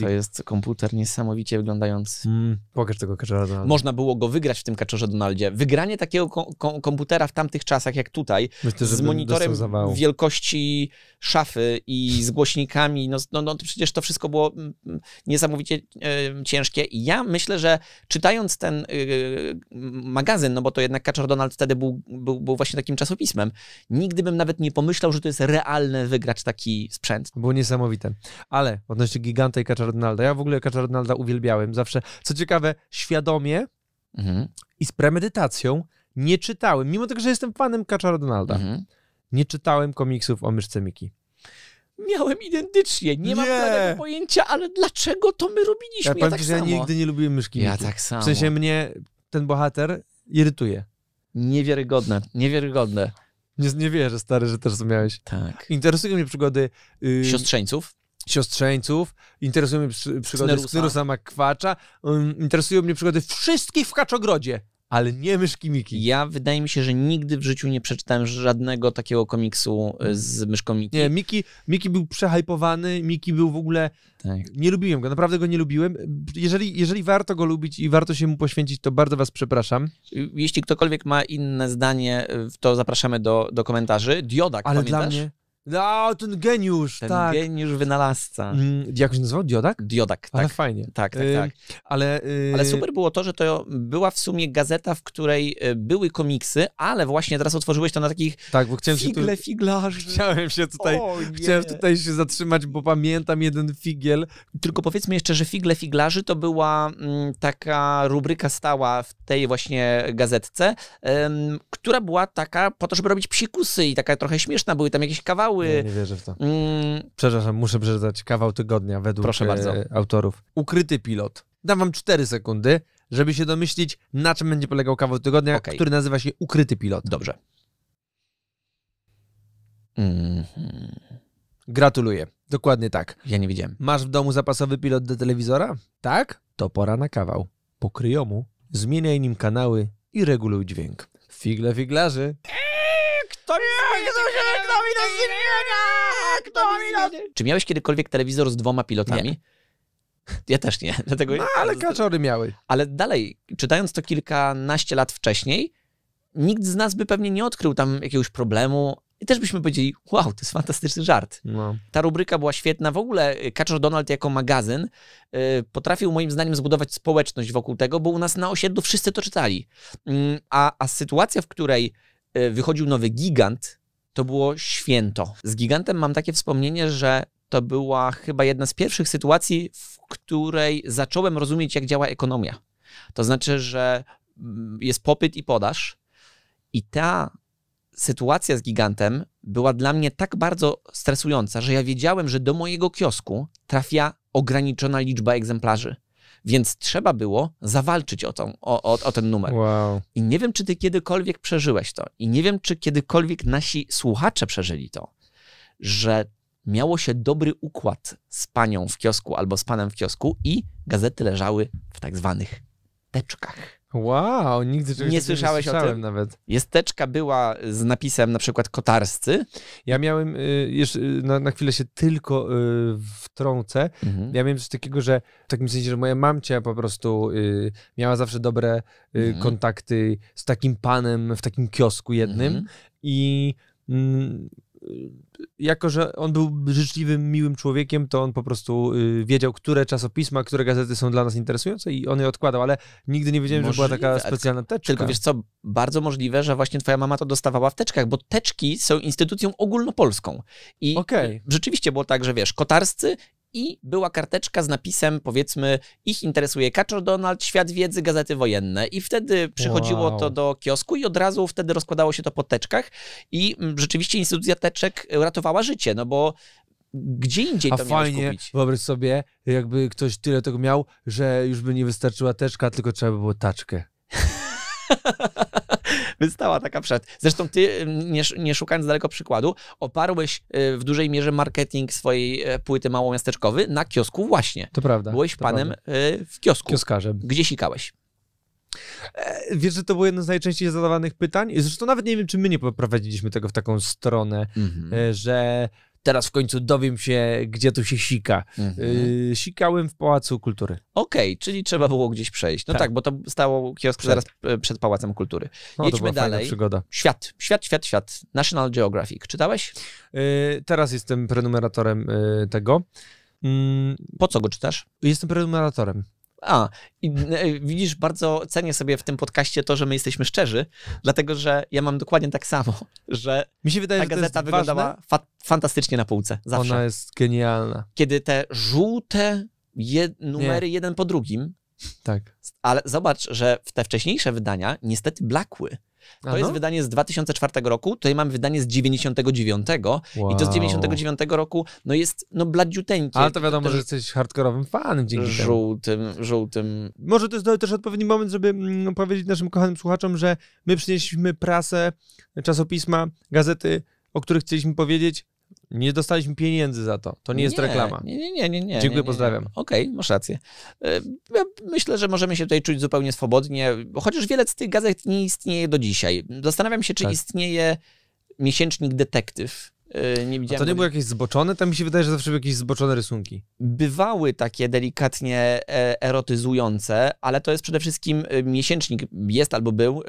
To jest komputer niesamowicie wyglądający. Mm, pokaż tego kaczora Donalda. Można było go wygrać w tym kaczorze Donaldzie. Wygranie takiego ko ko komputera w tamtych czasach, jak tutaj, Myślę, z monitorem wielkości szafy i z głośnikami, no, no, no przecież to wszystko było mm, mm, niesamowicie e, ciężkie. I ja myślę, że czytając ten e, magazyn, no bo to jednak Kaczor Donald wtedy był, był, był właśnie takim czasopismem, nigdy bym nawet nie pomyślał, że to jest realne wygrać taki sprzęt. Było niesamowite niesamowite. Ale odnośnie Giganta i Kacza Ronalda, ja w ogóle Kacza Ronalda uwielbiałem zawsze. Co ciekawe, świadomie mhm. i z premedytacją nie czytałem, mimo tego, że jestem fanem Kacza Ronalda, mhm. nie czytałem komiksów o myszce Miki miałem identycznie. Nie, nie. mam żadnego pojęcia, ale dlaczego to my robiliśmy? Ja, ja tak że samo. ja nigdy nie lubiłem myszki. Ja tak samo. W sensie mnie ten bohater irytuje. Niewiarygodne, niewiarygodne. Nie, nie wierzę, stary, że też rozumiałeś. Tak. Interesują mnie przygody... Y, siostrzeńców? siostrzeńców, interesują mnie przy, przygody Cynerusa. Cynerusa Makwacza, interesują mnie przygody wszystkich w Kaczogrodzie ale nie myszki Miki. Ja wydaje mi się, że nigdy w życiu nie przeczytałem żadnego takiego komiksu y, z myszką Miki. Nie, Miki, Miki był przehajpowany, Miki był w ogóle... Tak. Nie lubiłem go, naprawdę go nie lubiłem. Jeżeli, jeżeli warto go lubić i warto się mu poświęcić, to bardzo was przepraszam. Y, jeśli ktokolwiek ma inne zdanie, y, to zapraszamy do, do komentarzy. Diodak, ale pamiętasz? Dla mnie, no, ten geniusz, ten tak. geniusz wynalazca. Mm, jak się nazywał? Diodak? Diodak, tak. Ale fajnie. Tak, tak, tak. Yy, ale, yy... ale y, super było to, że to była w sumie gazeta, w której y, były komiksy, ale właśnie teraz otworzyłeś to na takich tak, bo chciałem figle, się tu... figlarzy. Chciałem się tutaj, o, chciałem tutaj się zatrzymać, bo pamiętam jeden figiel. Tylko powiedzmy jeszcze, że figle figlarzy to była mm, taka rubryka stała w tej właśnie gazetce, która była taka po to, żeby robić psikusy i taka trochę śmieszna. Były tam jakieś kawałki nie, nie wierzę w to. Mm. Przepraszam, muszę przeczytać kawał tygodnia według Proszę e, bardzo. autorów. Ukryty pilot. Dam wam 4 sekundy, żeby się domyślić, na czym będzie polegał kawał tygodnia, okay. który nazywa się Ukryty pilot. Dobrze. Mm Gratuluję. Dokładnie tak. Ja nie widziałem. Masz w domu zapasowy pilot do telewizora? Tak? To pora na kawał. Pokryjomu, zmieniaj nim kanały i reguluj dźwięk. Figle figlarzy nie, Jezusie, kto mi to zmienia? Kto mi to... Czy miałeś kiedykolwiek telewizor z dwoma pilotami? Nie. Ja też nie, dlatego... No, ale kaczory miały. Ale dalej, czytając to kilkanaście lat wcześniej, nikt z nas by pewnie nie odkrył tam jakiegoś problemu, i też byśmy powiedzieli, wow, to jest fantastyczny żart. No. Ta rubryka była świetna. W ogóle y, Kaczor Donald jako magazyn y, potrafił moim zdaniem zbudować społeczność wokół tego, bo u nas na osiedlu wszyscy to czytali. Mm, a, a sytuacja, w której Y, wychodził nowy gigant, to było święto. Z gigantem mam takie wspomnienie, że to była chyba jedna z pierwszych sytuacji, w której zacząłem rozumieć, jak działa ekonomia. To znaczy, że mm, jest popyt i podaż, i ta sytuacja z gigantem była dla mnie tak bardzo stresująca, że ja wiedziałem, że do mojego kiosku trafia ograniczona liczba egzemplarzy. Więc trzeba było zawalczyć o, tą, o, o, o ten numer. Wow. I nie wiem, czy ty kiedykolwiek przeżyłeś to. I nie wiem, czy kiedykolwiek nasi słuchacze przeżyli to, że miało się dobry układ z panią w kiosku albo z panem w kiosku i gazety leżały w tak zwanych teczkach. Wow, nigdy czegoś nie słyszałeś nie słyszałem o tym. nawet. Jesteczka była y, z napisem na przykład kotarscy. Ja miałem, y, jeszcze y, na, na chwilę się tylko wtrącę, mhm. ja miałem coś takiego, że w takim sensie, że moja mamcia po prostu miała zawsze dobre mhm. kontakty z takim panem w takim kiosku jednym mhm. i mm, jako że on był życzliwym, miłym człowiekiem, to on po prostu y, wiedział, które czasopisma, które gazety są dla nas interesujące i on je odkładał, ale nigdy nie wiedziałem, Możliwe, że była taka specjalna teczka. Tylko wiesz co, bardzo możliwe, że właśnie twoja mama to dostawała w teczkach, bo teczki są instytucją ogólnopolską. I okay. rzeczywiście było tak, że wiesz, kotarscy i była karteczka z napisem, powiedzmy, ich interesuje Kaczor Donald, Świat Wiedzy, Gazety Wojenne. I wtedy przychodziło wow. to do kiosku i od razu wtedy rozkładało się to po teczkach i mm, rzeczywiście instytucja teczek ratowała życie, no bo gdzie indziej A to fajnie, kupić. wyobraź sobie, jakby ktoś tyle tego miał, że już by nie wystarczyła teczka, tylko trzeba by było taczkę. Wystała taka przed. Zresztą ty, nie, nie szukając daleko przykładu, oparłeś e, w dużej mierze marketing swojej e, płyty małomiasteczkowy na kiosku właśnie. To prawda. Byłeś to panem prawda. E, w kiosku. Kioskarzem. Gdzie sikałeś? Wiesz, że to było jedno z najczęściej zadawanych pytań. Zresztą nawet nie wiem, czy my nie poprowadziliśmy tego w taką stronę, mm -hmm. że teraz w końcu dowiem się, gdzie tu się sika. Mhm. Y, sikałem w Pałacu Kultury. Okej, okay, czyli trzeba było gdzieś przejść. No tak, tak bo to stało kiosk przed. zaraz e, przed Pałacem Kultury. No, Jedźmy dalej. przygoda. Świat, świat, świat, świat. National Geographic. Czytałeś? Y, teraz jestem prenumeratorem y, tego. Mm, po co go czytasz? Jestem prenumeratorem. A, i, e, widzisz, bardzo cenię sobie w tym podcaście to, że my jesteśmy szczerzy, dlatego że ja mam dokładnie tak samo, że mi się wydaje, ta że wyglądała fa fantastycznie na półce. Zawsze. Ona jest genialna. Kiedy te żółte je numery Nie. jeden po drugim. Tak. Ale zobacz, że w te wcześniejsze wydania niestety blakły. To Aha. jest wydanie z 2004 roku, tutaj mamy wydanie z 99 wow. i to z 99 roku no jest no bladziuteńkie. Ale to wiadomo, to, że jesteś hardkorowym fanem dzięki żółtym, temu. Żółtym, Może to jest też odpowiedni moment, żeby mm, powiedzieć naszym kochanym słuchaczom, że my przynieśliśmy prasę, czasopisma, gazety, o których chcieliśmy powiedzieć, nie dostaliśmy pieniędzy za to. To nie jest nie, reklama. Nie, nie, nie, nie. nie Dziękuję, nie, pozdrawiam. Okej, okay, masz rację. E, myślę, że możemy się tutaj czuć zupełnie swobodnie, chociaż wiele z tych gazet nie istnieje do dzisiaj. Zastanawiam się, czy tak. istnieje miesięcznik detektyw E, nie widziałem. A to nie były jakieś zboczone? Tam mi się wydaje, że zawsze były jakieś zboczone rysunki. Bywały takie delikatnie e, erotyzujące, ale to jest przede wszystkim e, miesięcznik, jest albo był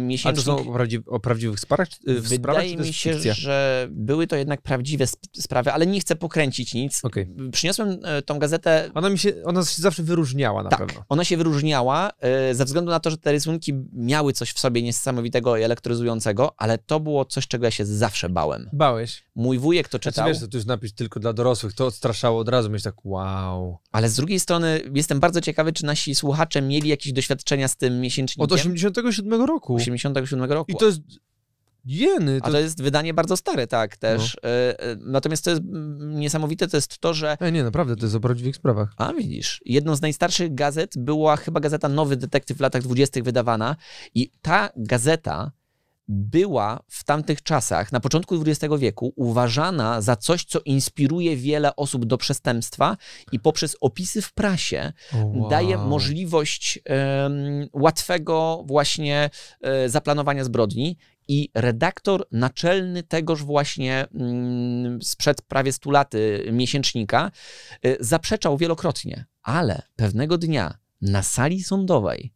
miesięcznik. A to są o, prawdziw o prawdziwych sprawach? Wydaje sprawach, mi się, fikcja? że były to jednak prawdziwe sp sprawy, ale nie chcę pokręcić nic. Okay. Przyniosłem tą gazetę... Ona, mi się, ona się zawsze wyróżniała na tak, pewno. ona się wyróżniała ze względu na to, że te rysunki miały coś w sobie niesamowitego i elektryzującego, ale to było coś, czego ja się zawsze bałem. Bałem czytałeś? Mój wujek to znaczy, czytał. Znaczy, wiesz, to już napis tylko dla dorosłych, to odstraszało od razu, myślę tak wow. Ale z drugiej strony jestem bardzo ciekawy, czy nasi słuchacze mieli jakieś doświadczenia z tym miesięcznikiem. Od 87 roku. 87 roku. I to jest... Jeny. To... A to jest wydanie bardzo stare, tak, też. No. E, e, natomiast to jest niesamowite, to jest to, że... E, nie, naprawdę, to jest o prawdziwych sprawach. A, widzisz. Jedną z najstarszych gazet była chyba gazeta Nowy Detektyw w latach dwudziestych wydawana i ta gazeta była w tamtych czasach, na początku XX wieku, uważana za coś, co inspiruje wiele osób do przestępstwa i poprzez opisy w prasie wow. daje możliwość um, łatwego właśnie um, zaplanowania zbrodni. I redaktor naczelny tegoż właśnie um, sprzed prawie 100 laty miesięcznika e, zaprzeczał wielokrotnie, ale pewnego dnia na sali sądowej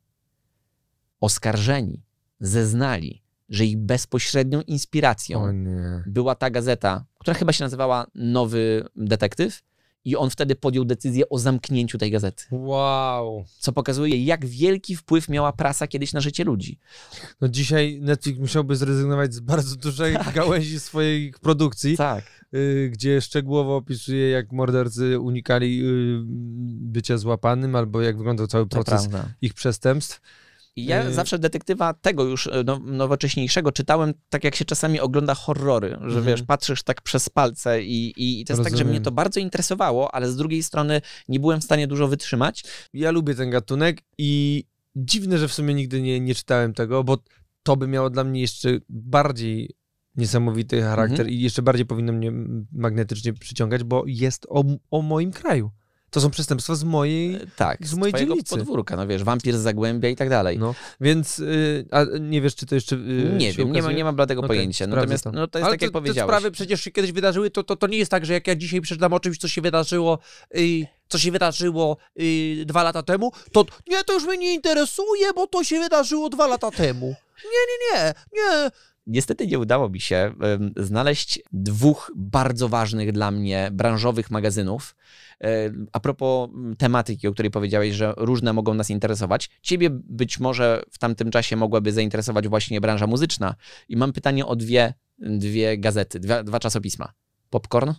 oskarżeni zeznali, że ich bezpośrednią inspiracją była ta gazeta, która chyba się nazywała Nowy Detektyw. I on wtedy podjął decyzję o zamknięciu tej gazety. Wow. Co pokazuje, jak wielki wpływ miała prasa kiedyś na życie ludzi. No dzisiaj Netflix musiałby zrezygnować z bardzo dużej tak. gałęzi swojej produkcji. Tak. Y, gdzie szczegółowo opisuje, jak mordercy unikali y, bycia złapanym, albo jak wyglądał cały proces ich przestępstw ja y zawsze detektywa tego już e, no, nowocześniejszego czytałem tak, jak się czasami ogląda horrory, że mm wiesz, patrzysz tak przez palce i, i, i to jest Rozumiem. tak, że mnie to bardzo interesowało, ale z drugiej strony nie byłem w stanie dużo wytrzymać. Ja lubię ten gatunek i dziwne, że w sumie nigdy nie, nie czytałem tego, bo to by miało dla mnie jeszcze bardziej niesamowity charakter mm -hmm. i jeszcze bardziej powinno mnie magnetycznie przyciągać, bo jest o, o moim kraju. To są przestępstwa z mojej e, Tak, z, mojej z dzielnicy. podwórka, no wiesz, wampir z Zagłębia i tak dalej. No, więc yy, a nie wiesz, czy to jeszcze yy, Nie wiem, nie mam, nie mam bladego okay, pojęcia. Natomiast to. No, to jest Ale tak, jak te, powiedziałeś. Te sprawy przecież się kiedyś wydarzyły, to, to, to nie jest tak, że jak ja dzisiaj przeczytam o czymś, co się wydarzyło... Yy, co się wydarzyło yy, dwa lata temu, to nie, to już mnie nie interesuje, bo to się wydarzyło dwa lata temu. Nie, nie, nie, nie. Niestety nie udało mi się y, znaleźć dwóch bardzo ważnych dla mnie branżowych magazynów, E, a propos mm, tematyki, o której powiedziałeś, że różne mogą nas interesować, ciebie być może w tamtym czasie mogłaby zainteresować właśnie branża muzyczna. I mam pytanie o dwie, dwie gazety, dwa, dwa czasopisma. Popcorn?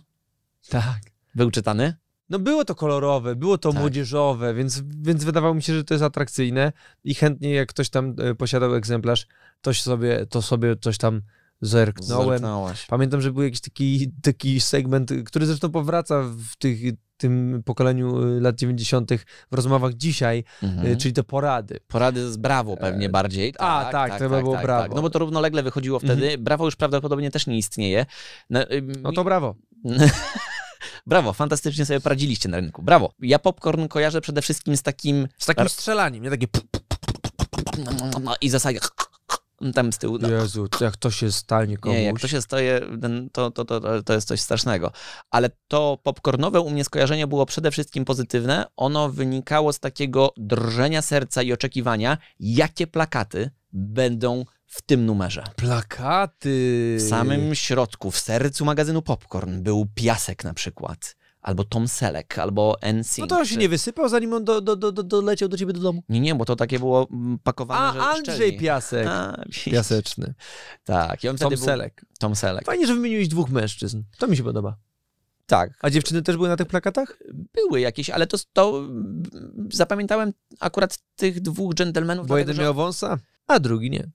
Tak. Był czytany? No było to kolorowe, było to tak. młodzieżowe, więc, więc wydawało mi się, że to jest atrakcyjne i chętnie jak ktoś tam e, posiadał egzemplarz, to sobie, to sobie coś tam zerknąłem. Zerknąłeś. Pamiętam, że był jakiś taki, taki segment, który zresztą powraca w tych tym pokoleniu lat 90. w rozmowach dzisiaj, mhm. czyli te porady. Porady z Brawo pewnie bardziej. Tak, A, tak, tak to tak, było tak, Brawo. No bo to równolegle wychodziło wtedy. Mhm. Brawo już prawdopodobnie też nie istnieje. No, no to Brawo. Brawo, fantastycznie sobie poradziliście na rynku. Brawo. Ja popcorn kojarzę przede wszystkim z takim... Z takim strzelaniem, nie takie... I zasadzie tam z tyłu. No. Jezu, jak to się stanie komuś. Nie, jak to się staje, to, to, to, to jest coś strasznego. Ale to popcornowe u mnie skojarzenie było przede wszystkim pozytywne. Ono wynikało z takiego drżenia serca i oczekiwania, jakie plakaty będą w tym numerze. Plakaty! W samym środku, w sercu magazynu Popcorn był piasek na przykład albo Tom Selek, albo NC. No to on się nie wysypał, zanim on do, do, do, do, doleciał do ciebie do domu. Nie, nie, bo to takie było mm, pakowane, A, że Andrzej Piasek. A, Piaseczny. Tak. I on Tom Selek. Tom Selek. Fajnie, że wymieniłeś dwóch mężczyzn. To mi się podoba. Tak. A dziewczyny też były na tych plakatach? Były jakieś, ale to, to mm, zapamiętałem akurat tych dwóch dżentelmenów. Bo dlatego, jeden miał wąsa, a drugi nie.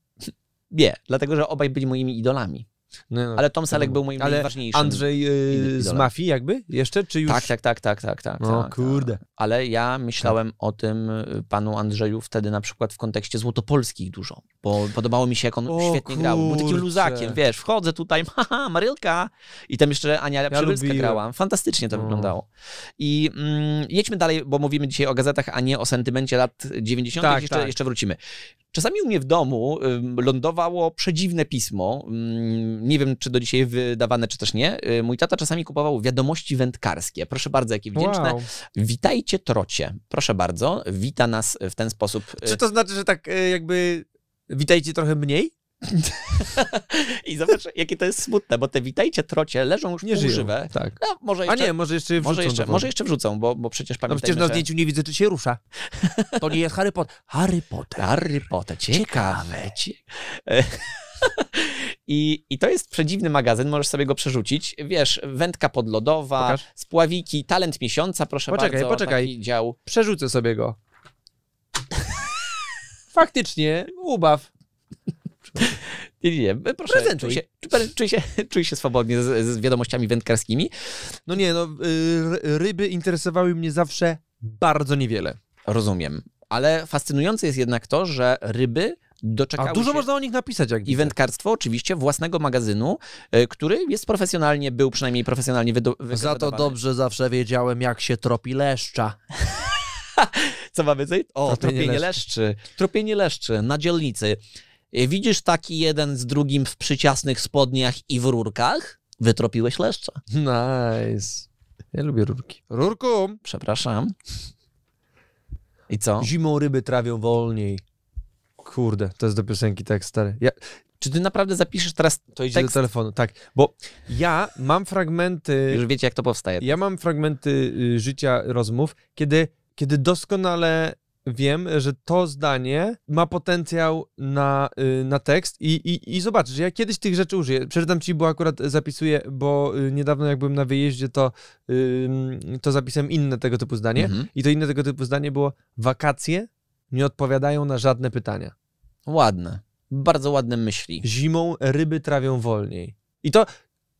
Nie, dlatego że obaj byli moimi idolami. No, no, ale Tom Selleck był moim ale najważniejszym. Andrzej yy, z mafii jakby jeszcze? Czy już? Tak, tak, tak, tak, tak. tak no tak, kurde. Tak. Ale ja myślałem o tym y, panu Andrzeju wtedy na przykład w kontekście złotopolskich dużo bo podobało mi się, jak on o, świetnie kurczę. grał. Był takim luzakiem, wiesz, wchodzę tutaj, haha, Marylka i tam jeszcze Ania Przybylska ja grała. Fantastycznie to no. wyglądało. I mm, jedźmy dalej, bo mówimy dzisiaj o gazetach, a nie o sentymencie lat 90. Tak, jeszcze, tak. jeszcze wrócimy. Czasami u mnie w domu lądowało przedziwne pismo. Mm, nie wiem, czy do dzisiaj wydawane, czy też nie. Y, mój tata czasami kupował wiadomości wędkarskie. Proszę bardzo, jakie wdzięczne. Wow. Witajcie, trocie. Proszę bardzo. Wita nas w ten sposób. Czy y, to znaczy, że tak y, jakby witajcie trochę mniej. I zobacz, jakie to jest smutne, bo te witajcie trocie leżą już nie żywe. Tak. No, może jeszcze, A nie, może jeszcze wrzucą. Może jeszcze, może jeszcze wrzucą, bo, bo przecież no, pamiętajmy, No przecież na że... zdjęciu nie widzę, czy się rusza. To nie jest Harry Potter. Harry Potter. Harry Potter. Ciekawe. Ciekawe. I, I to jest przedziwny magazyn, możesz sobie go przerzucić. Wiesz, wędka podlodowa, Pokaż. spławiki, talent miesiąca, proszę poczekaj, bardzo. Poczekaj, poczekaj. Dział. Przerzucę sobie go faktycznie ubaw. Nie, nie, nie. Proszę, Prezentuj. czuj się, czuj, się, czuj się swobodnie z, z, wiadomościami wędkarskimi. No nie, no y, ryby interesowały mnie zawsze bardzo niewiele. Rozumiem. Ale fascynujące jest jednak to, że ryby doczekały A dużo można o nich napisać. Jak I wędkarstwo oczywiście własnego magazynu, y, który jest profesjonalnie, był przynajmniej profesjonalnie wydawany. Za to dobrze zawsze wiedziałem, jak się tropi leszcza. Co mamy więcej? O, tropienie, tropienie leszczy. leszczy. Tropienie leszczy na dzielnicy. Y, widzisz taki jeden z drugim w przyciasnych spodniach i w rurkach? Wytropiłeś leszcza. Nice. Ja lubię rurki. Rurku! Przepraszam. I co? Zimą ryby trawią wolniej. Kurde, to jest do piosenki tak stary. Ja... Czy ty naprawdę zapiszesz teraz To idzie tekst? do telefonu, tak. Bo ja mam fragmenty... Już wiecie, jak to powstaje. Ja mam fragmenty y, życia rozmów, kiedy kiedy doskonale wiem, że to zdanie ma potencjał na, y, na tekst i, i, i zobaczysz, ja kiedyś tych rzeczy użyję. Przeczytam ci, bo akurat zapisuję, bo y, niedawno jak byłem na wyjeździe, to, to zapisałem inne tego typu zdanie mhm. i to inne tego typu zdanie było wakacje nie odpowiadają na żadne pytania. Ładne. Bardzo ładne myśli. Zimą ryby trawią wolniej. I to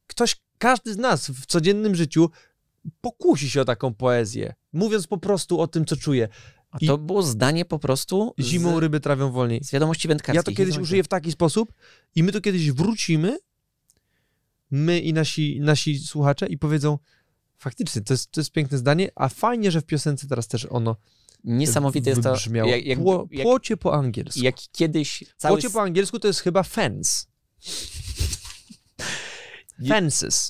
ktoś, każdy z nas w codziennym życiu pokusi się o taką poezję mówiąc po prostu o tym, co czuję. A to I było zdanie po prostu. Z, zimą ryby trawią wolniej. Z wiadomości wędkarskiej. Ja to kiedyś użyję w taki sposób i my to kiedyś wrócimy, my i nasi, nasi słuchacze, i powiedzą: Faktycznie, to jest, to jest piękne zdanie, a fajnie, że w piosence teraz też ono. Niesamowite jest to. Jak, jak, Pło, jak, płocie po angielsku. Jak kiedyś. Cały... Płocie po angielsku to jest chyba fence. Fences.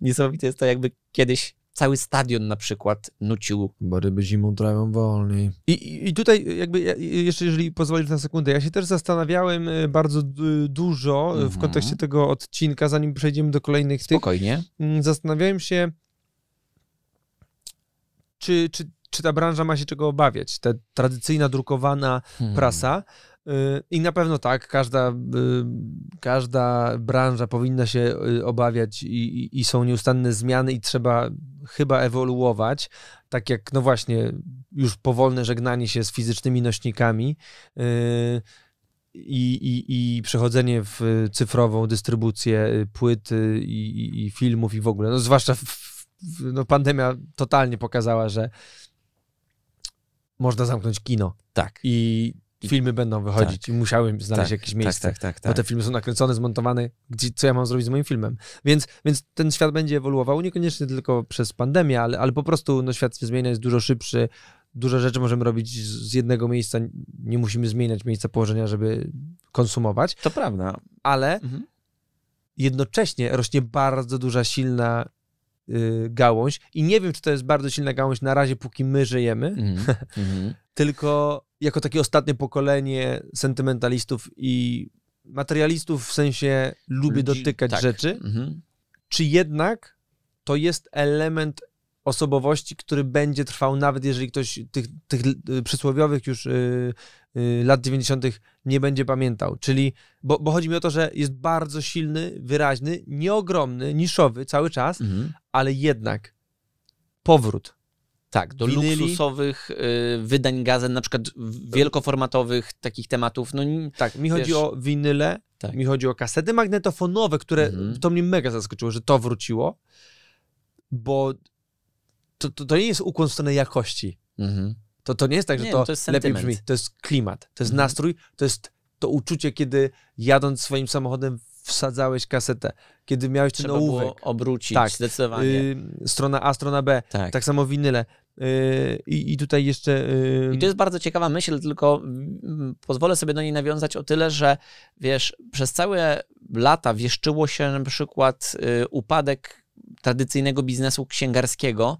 Niesamowite jest to, jakby kiedyś cały stadion na przykład nucił. Bo ryby zimą trawią wolniej. I, I, tutaj jakby, jeszcze jeżeli pozwolisz na sekundę, ja się też zastanawiałem e, bardzo dużo e, mhm. w kontekście tego odcinka, zanim przejdziemy do kolejnych Spokojnie. Mm, zastanawiałem się, czy, czy, czy ta branża ma się czego obawiać, ta tradycyjna drukowana hmm. prasa, Y, I na pewno tak, każda, y, każda branża powinna się y, obawiać i, i, są nieustanne zmiany i trzeba chyba ewoluować, tak jak no właśnie już powolne żegnanie się z fizycznymi nośnikami i, i, i przechodzenie w cyfrową dystrybucję płyt i, i filmów i w ogóle. No zwłaszcza w, w, no pandemia totalnie pokazała, że można zamknąć kino. Tak. I filmy będą wychodzić tak. i musiałem znaleźć tak, jakieś miejsce. Tak, tak, tak, Bo te tak. filmy są nakręcone, zmontowane, gdzie, co ja mam zrobić z moim filmem. Więc, więc ten świat będzie ewoluował, niekoniecznie tylko przez pandemię, ale, ale po prostu no, świat się zmienia, jest dużo szybszy, dużo rzeczy możemy robić z jednego miejsca, nie musimy zmieniać miejsca położenia, żeby konsumować. To prawda. Ale mhm. jednocześnie rośnie bardzo duża, silna y, gałąź i nie wiem, czy to jest bardzo silna gałąź na razie, póki my żyjemy, mhm, mhm. tylko jako takie ostatnie pokolenie sentymentalistów i materialistów w sensie lubię dotykać tak. rzeczy, mhm. czy jednak to jest element osobowości, który będzie trwał, nawet jeżeli ktoś tych, tych y, przysłowiowych już yy, yy, lat 90. nie będzie pamiętał. Czyli, bo, bo, chodzi mi o to, że jest bardzo silny, wyraźny, nieogromny, niszowy cały czas, mhm. ale jednak powrót. Tak, do winyli. luksusowych y, wydań gazet, na przykład wielkoformatowych takich tematów. No, tak, mi wiesz, chodzi o winyle, tak. mi chodzi o kasety magnetofonowe, które mhm. to mnie mega zaskoczyło, że to wróciło, bo to, to, to nie jest ukłon w stronę jakości. Mhm. To, to nie jest tak, że nie, to, no to lepiej brzmi. To jest klimat, to jest mhm. nastrój, to jest to uczucie, kiedy jadąc swoim samochodem wsadzałeś kasetę, kiedy miałeś ten Trzeba ołówek. obrócić, tak. zdecydowanie. Y, strona A, strona B, tak, tak samo winyle. Yy, I, I tutaj jeszcze. Yy, I to jest bardzo ciekawa myśl, tylko mm, pozwolę sobie do niej nawiązać o tyle, że wiesz, przez całe lata wieszczyło się na przykład yy, upadek tradycyjnego biznesu księgarskiego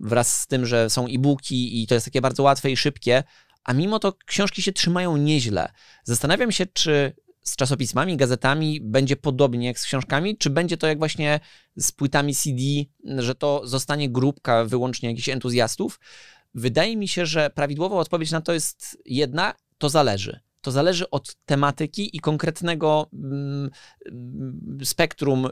wraz z tym, że są e-booki i to jest takie bardzo łatwe i szybkie, a mimo to książki się trzymają nieźle. Zastanawiam się, czy z czasopismami, gazetami będzie podobnie jak z książkami? Czy będzie to jak właśnie z płytami CD, że to zostanie grupka wyłącznie jakichś entuzjastów? Wydaje mi się, że prawidłowa odpowiedź na to jest jedna, to zależy to zależy od tematyki i konkretnego mm, mm, spektrum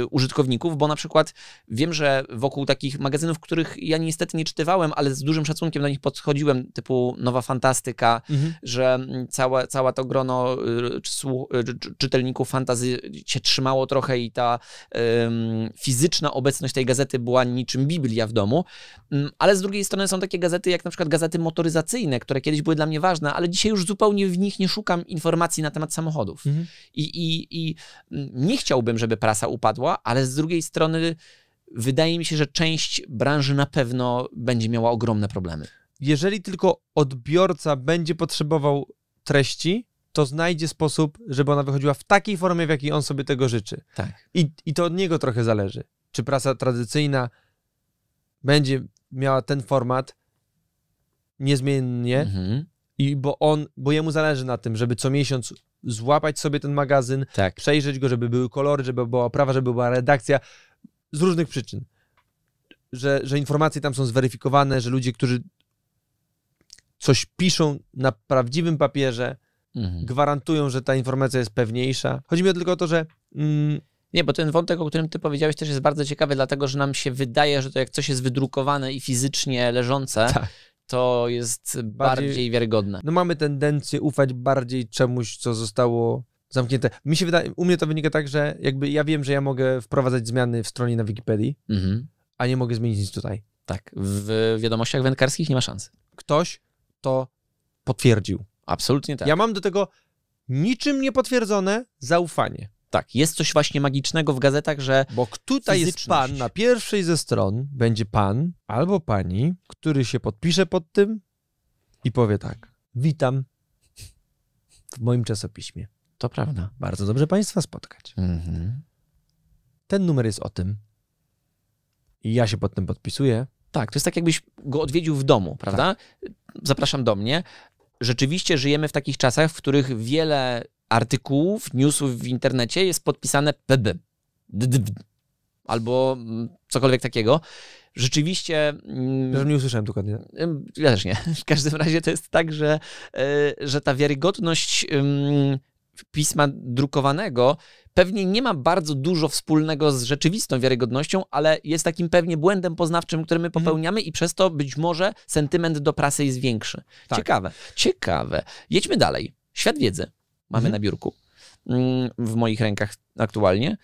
y, użytkowników, bo na przykład wiem, że wokół takich magazynów, których ja niestety nie czytywałem, ale z dużym szacunkiem do nich podchodziłem, typu Nowa Fantastyka, mhm. że całe, mm, całe to grono y, y, czytelników fantazy się trzymało trochę i ta fizyczna obecność tej gazety była niczym Biblia w domu, ale z drugiej strony są takie gazety jak na przykład gazety motoryzacyjne, które kiedyś były dla mnie ważne, ale dzisiaj już zupełnie w nich nie szukam informacji na temat samochodów. Mhm. I, i, I nie chciałbym, żeby prasa upadła, ale z drugiej strony wydaje mi się, że część branży na pewno będzie miała ogromne problemy. Jeżeli tylko odbiorca będzie potrzebował treści, to znajdzie sposób, żeby ona wychodziła w takiej formie, w jakiej on sobie tego życzy. Tak. I, I to od niego trochę zależy. Czy prasa tradycyjna będzie miała ten format niezmiennie, mhm i bo on, bo jemu zależy na tym, żeby co miesiąc złapać sobie ten magazyn, tak. przejrzeć go, żeby były kolory, żeby była oprawa, żeby była redakcja, z różnych przyczyn. Że, że informacje tam są zweryfikowane, że ludzie, którzy coś piszą na prawdziwym papierze, mhm. gwarantują, że ta informacja jest pewniejsza. Chodzi mi tylko o to, że. Mm, nie, bo ten wątek, o którym ty powiedziałeś, też jest bardzo ciekawy, dlatego że nam się wydaje, że to jak coś jest wydrukowane i fizycznie leżące, tak to jest bardziej, bardziej wiarygodne. No mamy tendencję ufać bardziej czemuś, co zostało zamknięte. Mi się wydaje, u mnie to wynika tak, że jakby ja wiem, że ja mogę wprowadzać zmiany w stronie na Wikipedii, mhm. a nie mogę zmienić nic tutaj. Tak, w wiadomościach wędkarskich nie ma szans. Ktoś to potwierdził. Absolutnie tak. Ja mam do tego niczym niepotwierdzone zaufanie. Tak, jest coś właśnie magicznego w gazetach, że. Bo tutaj jest pan, na pierwszej ze stron będzie pan albo pani, który się podpisze pod tym i powie tak: Witam w moim czasopiśmie. To prawda. Bardzo dobrze Państwa spotkać. Mhm. Ten numer jest o tym. I ja się pod tym podpisuję. Tak, to jest tak, jakbyś go odwiedził w domu, prawda? Tak. Zapraszam do mnie. Rzeczywiście żyjemy w takich czasach, w których wiele artykułów, newsów w internecie jest podpisane pb albo mm, cokolwiek takiego. Rzeczywiście. Ja mm, nie usłyszałem dokładnie. Ja też nie. W każdym razie to jest tak, że, e, że ta wiarygodność pisma drukowanego pewnie nie ma bardzo dużo wspólnego z rzeczywistą wiarygodnością, ale jest takim pewnie błędem poznawczym, który my mhm. popełniamy i przez to być może sentyment do prasy jest większy. Tak. Ciekawe. Ciekawe. Jedźmy dalej. Świat wiedzy mamy mhm. na biurku mm, w moich rękach aktualnie.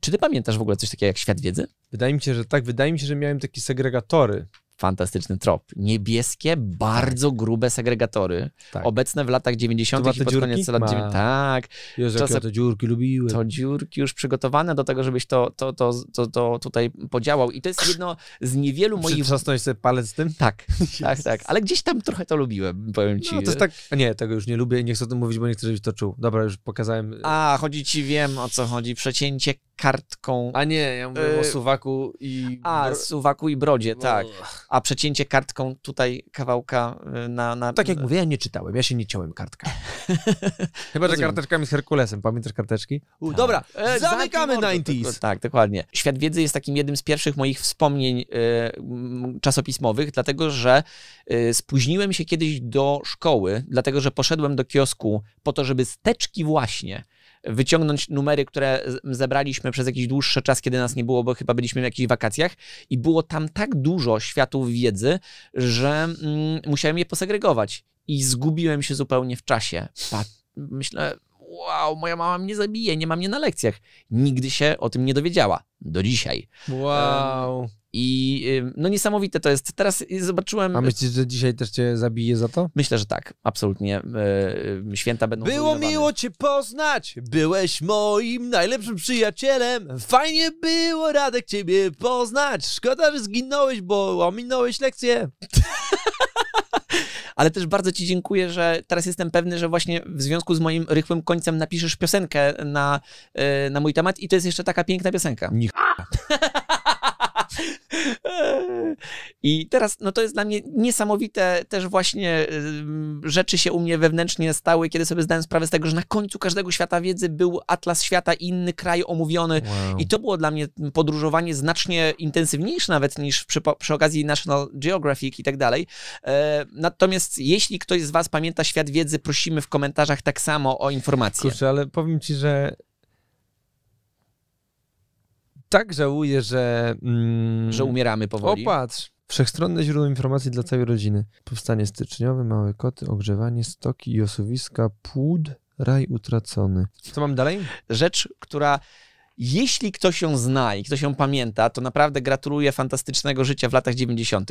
Czy ty pamiętasz w ogóle coś takiego jak świat wiedzy? Wydaje mi się, że tak. Wydaje mi się, że miałem takie segregatory fantastyczny trop. Niebieskie, bardzo tak. grube segregatory, tak. obecne w latach 90. i pod koniec lat 90. Tak. Jezu, to, to dziurki lubiły. To dziurki już przygotowane do tego, żebyś to, to, to, to, to tutaj podziałał. I to jest jedno z niewielu moich... Przesnąć sobie palec z tym? Tak, tak, tak. Ale gdzieś tam trochę to lubiłem, powiem ci. No to jest tak... Nie, tego już nie lubię nie chcę o tym mówić, bo nie chcę, żebyś to czuł. Dobra, już pokazałem. A, chodzi ci, wiem o co chodzi. Przecięcie kartką. A nie, ja mówię o y, suwaku i. A, suwaku i brodzie, no. tak. A przecięcie kartką tutaj kawałka y, na. na... Tak jak mówię, ja nie czytałem, ja się nie ciąłem kartka. Chyba, że karteczkami z Herkulesem, pamiętasz karteczki? U, tak. Dobra, e, zamykamy 90s. Tak, tak, tak, dokładnie. Świat Wiedzy jest takim jednym z pierwszych moich wspomnień y, czasopismowych, dlatego że y, spóźniłem się kiedyś do szkoły, dlatego że poszedłem do kiosku po to, żeby steczki właśnie wyciągnąć numery, które zebraliśmy przez jakiś dłuższy czas, kiedy nas nie było, bo chyba byliśmy w jakichś wakacjach i było tam tak dużo światów wiedzy, że mm, musiałem je posegregować i zgubiłem się zupełnie w czasie. Pat myślę, wow, moja mama mnie zabije, nie ma mnie na lekcjach. Nigdy się o tym nie dowiedziała. Do dzisiaj. Wow. Um, i y, no niesamowite to jest. Teraz y, zobaczyłem. A myślisz, że dzisiaj też cię zabije za to? Myślę, że tak, absolutnie. E, y, święta będą. Było miło cię poznać, byłeś moim najlepszym przyjacielem. Fajnie było, Radek, ciebie poznać. Szkoda, że zginąłeś, bo ominąłeś lekcję. ale też bardzo Ci dziękuję, że teraz jestem pewny, że właśnie w związku z moim rychłym końcem napiszesz piosenkę na, na mój temat i to jest jeszcze taka piękna piosenka. Nich... I teraz, no to jest dla mnie niesamowite też właśnie y, rzeczy się u mnie wewnętrznie stały, kiedy sobie zdałem sprawę z tego, że na końcu każdego świata wiedzy był atlas świata i inny kraj omówiony. Wow. I to było dla mnie podróżowanie znacznie intensywniejsze nawet niż przy, przy okazji National Geographic i tak dalej. E, natomiast jeśli ktoś z was pamięta Świat Wiedzy, prosimy w komentarzach tak samo o informacje. Kurczę, ale powiem ci, że tak żałuję, że... Mm, że umieramy powoli. Popatrz, Wszechstronne źródło informacji dla całej rodziny. Powstanie styczniowe, małe koty, ogrzewanie, stoki i osuwiska, płód, raj utracony. Co mam dalej? Rzecz, która jeśli ktoś ją zna i ktoś ją pamięta, to naprawdę gratuluję fantastycznego życia w latach 90.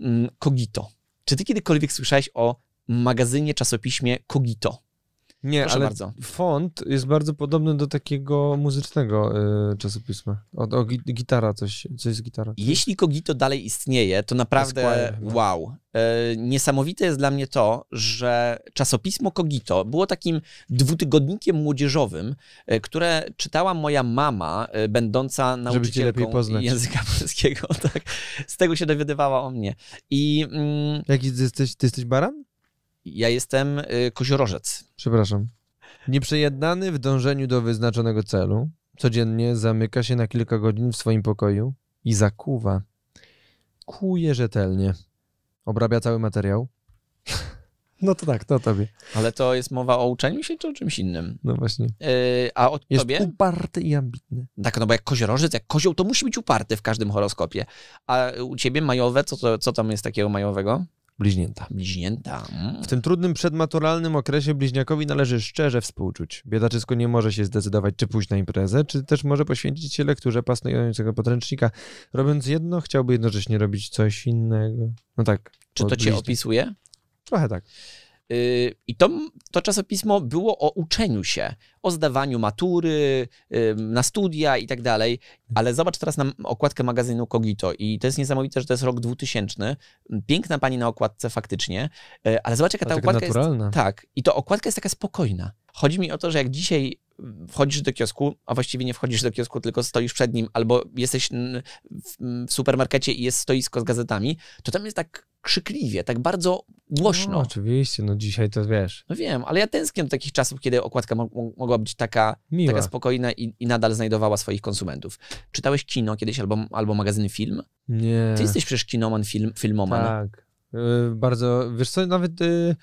Mm, Kogito. Czy ty kiedykolwiek słyszałeś o magazynie, czasopiśmie Kogito? Nie, Proszę ale bardzo. font jest bardzo podobny do takiego muzycznego y, czasopisma. O, o gitara, coś, coś z gitarą. Jeśli Kogito dalej istnieje, to naprawdę Esquire, no. wow. Y, niesamowite jest dla mnie to, że czasopismo Kogito było takim dwutygodnikiem młodzieżowym, y, które czytała moja mama, e, będąca nauczycielką języka polskiego. Tak. Z tego się dowiadywała o mnie. I, mm, jesteś, ty jesteś baran? Ja jestem y, koziorożec. Przepraszam. Nieprzejednany w dążeniu do wyznaczonego celu, codziennie zamyka się na kilka godzin w swoim pokoju i zakuwa. Kuje rzetelnie. Obrabia cały materiał. No to tak, to tobie. Ale to jest mowa o uczeniu się czy o czymś innym? No właśnie. Yy, a o jest tobie? uparty i ambitny. Tak, no bo jak koziorożec, jak kozioł, to musi być uparty w każdym horoskopie. A u ciebie majowe, co, co, co tam jest takiego majowego? Bliźnięta. Bliźnięta. Mm. W tym trudnym przedmaturalnym okresie bliźniakowi należy szczerze współczuć. Biedaczysko nie może się zdecydować, czy pójść na imprezę, czy też może poświęcić się lekturze pasującego podręcznika. Robiąc jedno, chciałby jednocześnie robić coś innego. No tak. Czy to bliźnie. cię opisuje? Trochę tak. I to, to czasopismo było o uczeniu się, o zdawaniu matury, na studia i tak dalej. Ale zobacz teraz na okładkę magazynu Kogito i to jest niesamowite, że to jest rok 2000. Piękna pani na okładce faktycznie, e, ale zobacz jaka ta taka okładka naturalna. jest. Tak, i to okładka jest taka spokojna. Chodzi mi o to, że jak dzisiaj mm, wchodzisz do kiosku, a właściwie nie wchodzisz do kiosku, tylko stoisz przed nim, albo jesteś w, w supermarkecie i jest stoisko z gazetami, to tam jest tak krzykliwie, tak bardzo głośno. No, oczywiście, no dzisiaj to wiesz. No wiem, ale ja tęsknię do takich czasów, kiedy okładka mogła być taka, taka spokojna i, i nadal znajdowała swoich konsumentów. Czytałeś kino kiedyś albo, albo magazyn film? Nie. Ty jesteś przecież kinoman, film, filmoman. Tak. Yy, bardzo, wiesz co, nawet yy,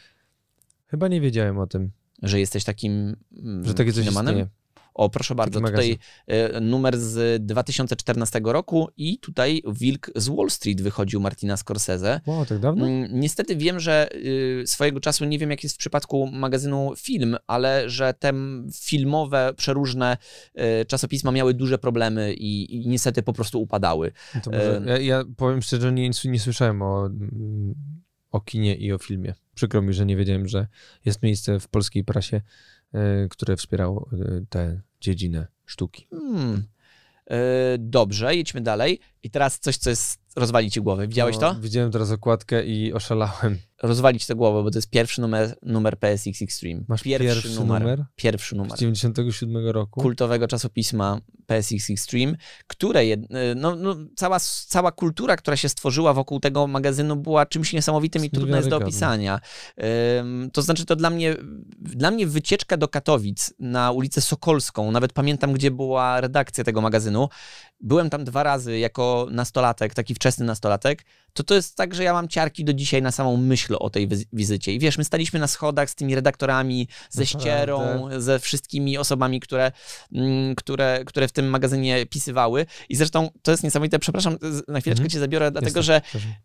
chyba nie wiedziałem o tym. Że jesteś takim mm, Że takie coś kinomanem? Istnieje. O, proszę bardzo, Taki tutaj magazyn. E, numer z 2014 roku i tutaj Wilk z Wall Street wychodził Martina Scorsese. Wow, tak dawno? Mm, niestety wiem, że y, swojego czasu, nie wiem jak jest w przypadku magazynu Film, ale że te filmowe, przeróżne e, czasopisma miały duże problemy i, i niestety po prostu upadały. No może, e, ja, ja, powiem szczerze, nie, nie słyszałem o, mm, o kinie i o filmie. Przykro mi, że nie wiedziałem, że jest miejsce w polskiej prasie E, które wspierało e, tę dziedzinę sztuki. Hmm. E, dobrze, idźmy dalej. I teraz coś, co jest rozwalić ci głowę. Widziałeś no, to? Widziałem teraz okładkę i oszalałem. rozwalić te głowy głowę, bo to jest pierwszy numer, numer PSX Extreme. Masz pierwszy, pierwszy numer, numer? Pierwszy numer. Z 97 roku? Kultowego czasopisma PSX Extreme, które, e, no, no, cała, cała kultura, która się stworzyła wokół tego magazynu była czymś niesamowitym i trudne jest do opisania. Um, to znaczy to dla mnie, dla mnie wycieczka do Katowic na ulicę Sokolską, nawet pamiętam, gdzie była redakcja tego magazynu. Byłem tam dwa razy jako nastolatek, taki w wczesny nastolatek, to to jest tak, że ja mam ciarki do dzisiaj na samą myśl o tej wizycie. I wiesz, my staliśmy na schodach z tymi redaktorami, ze ścierą, ze wszystkimi osobami, które, mm, które, które w tym magazynie pisywały. I zresztą to jest niesamowite, przepraszam, na chwileczkę mhm. cię zabiorę, dlatego Jestem, że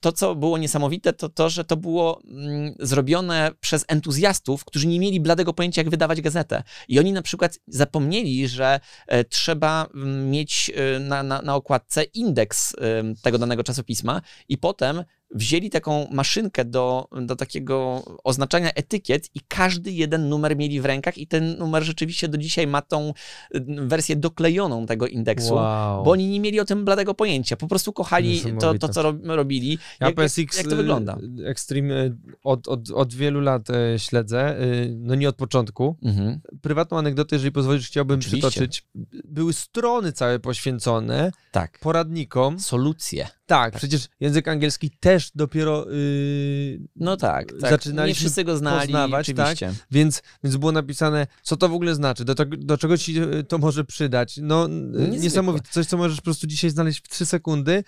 to, co było niesamowite, to to, że to było mm, zrobione przez entuzjastów, którzy nie mieli bladego pojęcia, jak wydawać gazetę. I oni na przykład zapomnieli, że e, trzeba mm, mieć e, na, na, na okładce indeks e, tego danego czasopisma i potem wzięli taką maszynkę do, do takiego oznaczania etykiet i każdy jeden numer mieli w rękach i ten numer rzeczywiście do dzisiaj ma tą mm, wersję doklejoną tego indeksu, wow. bo oni nie mieli o tym bladego pojęcia. Po prostu kochali to, to, co robili. Ja jak, PSX, jak to wygląda? Y, Extreme y, od, od, od wielu lat y, śledzę, no nie od początku. Mhm. Prywatną anegdotę, jeżeli pozwolisz, chciałbym Oczywiście. przytoczyć. Były strony całe poświęcone tak. poradnikom. Solucje. Tak, tak, przecież język angielski też też dopiero yy, no tak, tak. zaczynaliśmy nie wszyscy go znali, poznawać, tak? Więc, więc było napisane, co to w ogóle znaczy, do, do czego ci y, to może przydać. No y, niesamowite, coś co możesz po prostu dzisiaj znaleźć w trzy sekundy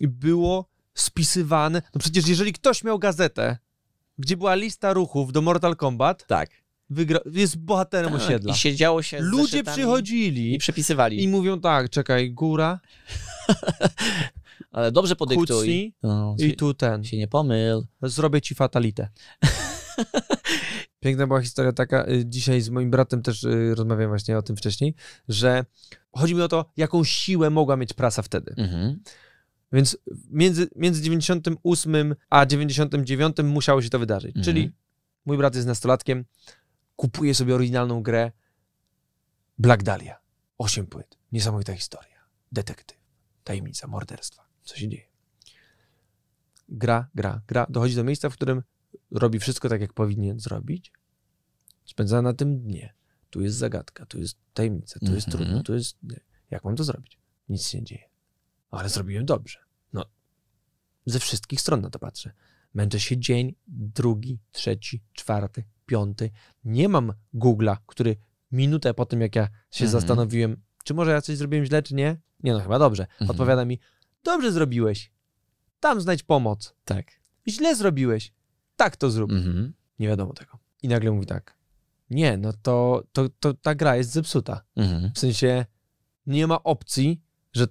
było spisywane. No przecież jeżeli ktoś miał gazetę, gdzie była lista ruchów do Mortal Kombat, tak. Wygra... jest bohaterem tak, osiedla. I siedziało się Ludzie przychodzili i przepisywali. I mówią tak, czekaj, góra, Ale dobrze podyktuj. Kucni no, no, i tu ten. Się nie pomyl. Zrobię ci fatalitę. Piękna była historia taka, y, dzisiaj z moim bratem też y, rozmawiałem właśnie o tym wcześniej, że chodzi mi o to, jaką siłę mogła mieć prasa wtedy. Mhm. Więc między, między 98 a 99 musiało się to wydarzyć. Mhm. Czyli mój brat jest nastolatkiem, kupuje sobie oryginalną grę Black Dahlia. Osiem płyt. Niesamowita historia. Detektyw. Tajemnica morderstwa co się dzieje. Gra, gra, gra. Dochodzi do miejsca, w którym robi wszystko tak, jak powinien zrobić. Spędza na tym dnie. Tu jest zagadka, tu jest tajemnica, tu mm -hmm. jest trudno, mhm. tu jest. Jak mam to zrobić? Nic się nie dzieje. Ale zrobiłem dobrze. No, ze wszystkich stron na to patrzę. Męczę się dzień, drugi, trzeci, czwarty, piąty. Nie mam Google'a, który minutę po tym, jak ja się mm -hmm. zastanowiłem, czy może ja coś zrobiłem źle, czy nie? Nie, no chyba dobrze. Mhm. Odpowiada mm -hmm. mi, Dobrze zrobiłeś. Tam znajdź pomoc. Tak. Źle zrobiłeś. Tak to zrób. Mhm. Nie wiadomo tego. I nagle mówi tak. Nie, no to, to, to ta gra jest zepsuta. Mhm. W sensie nie ma opcji, że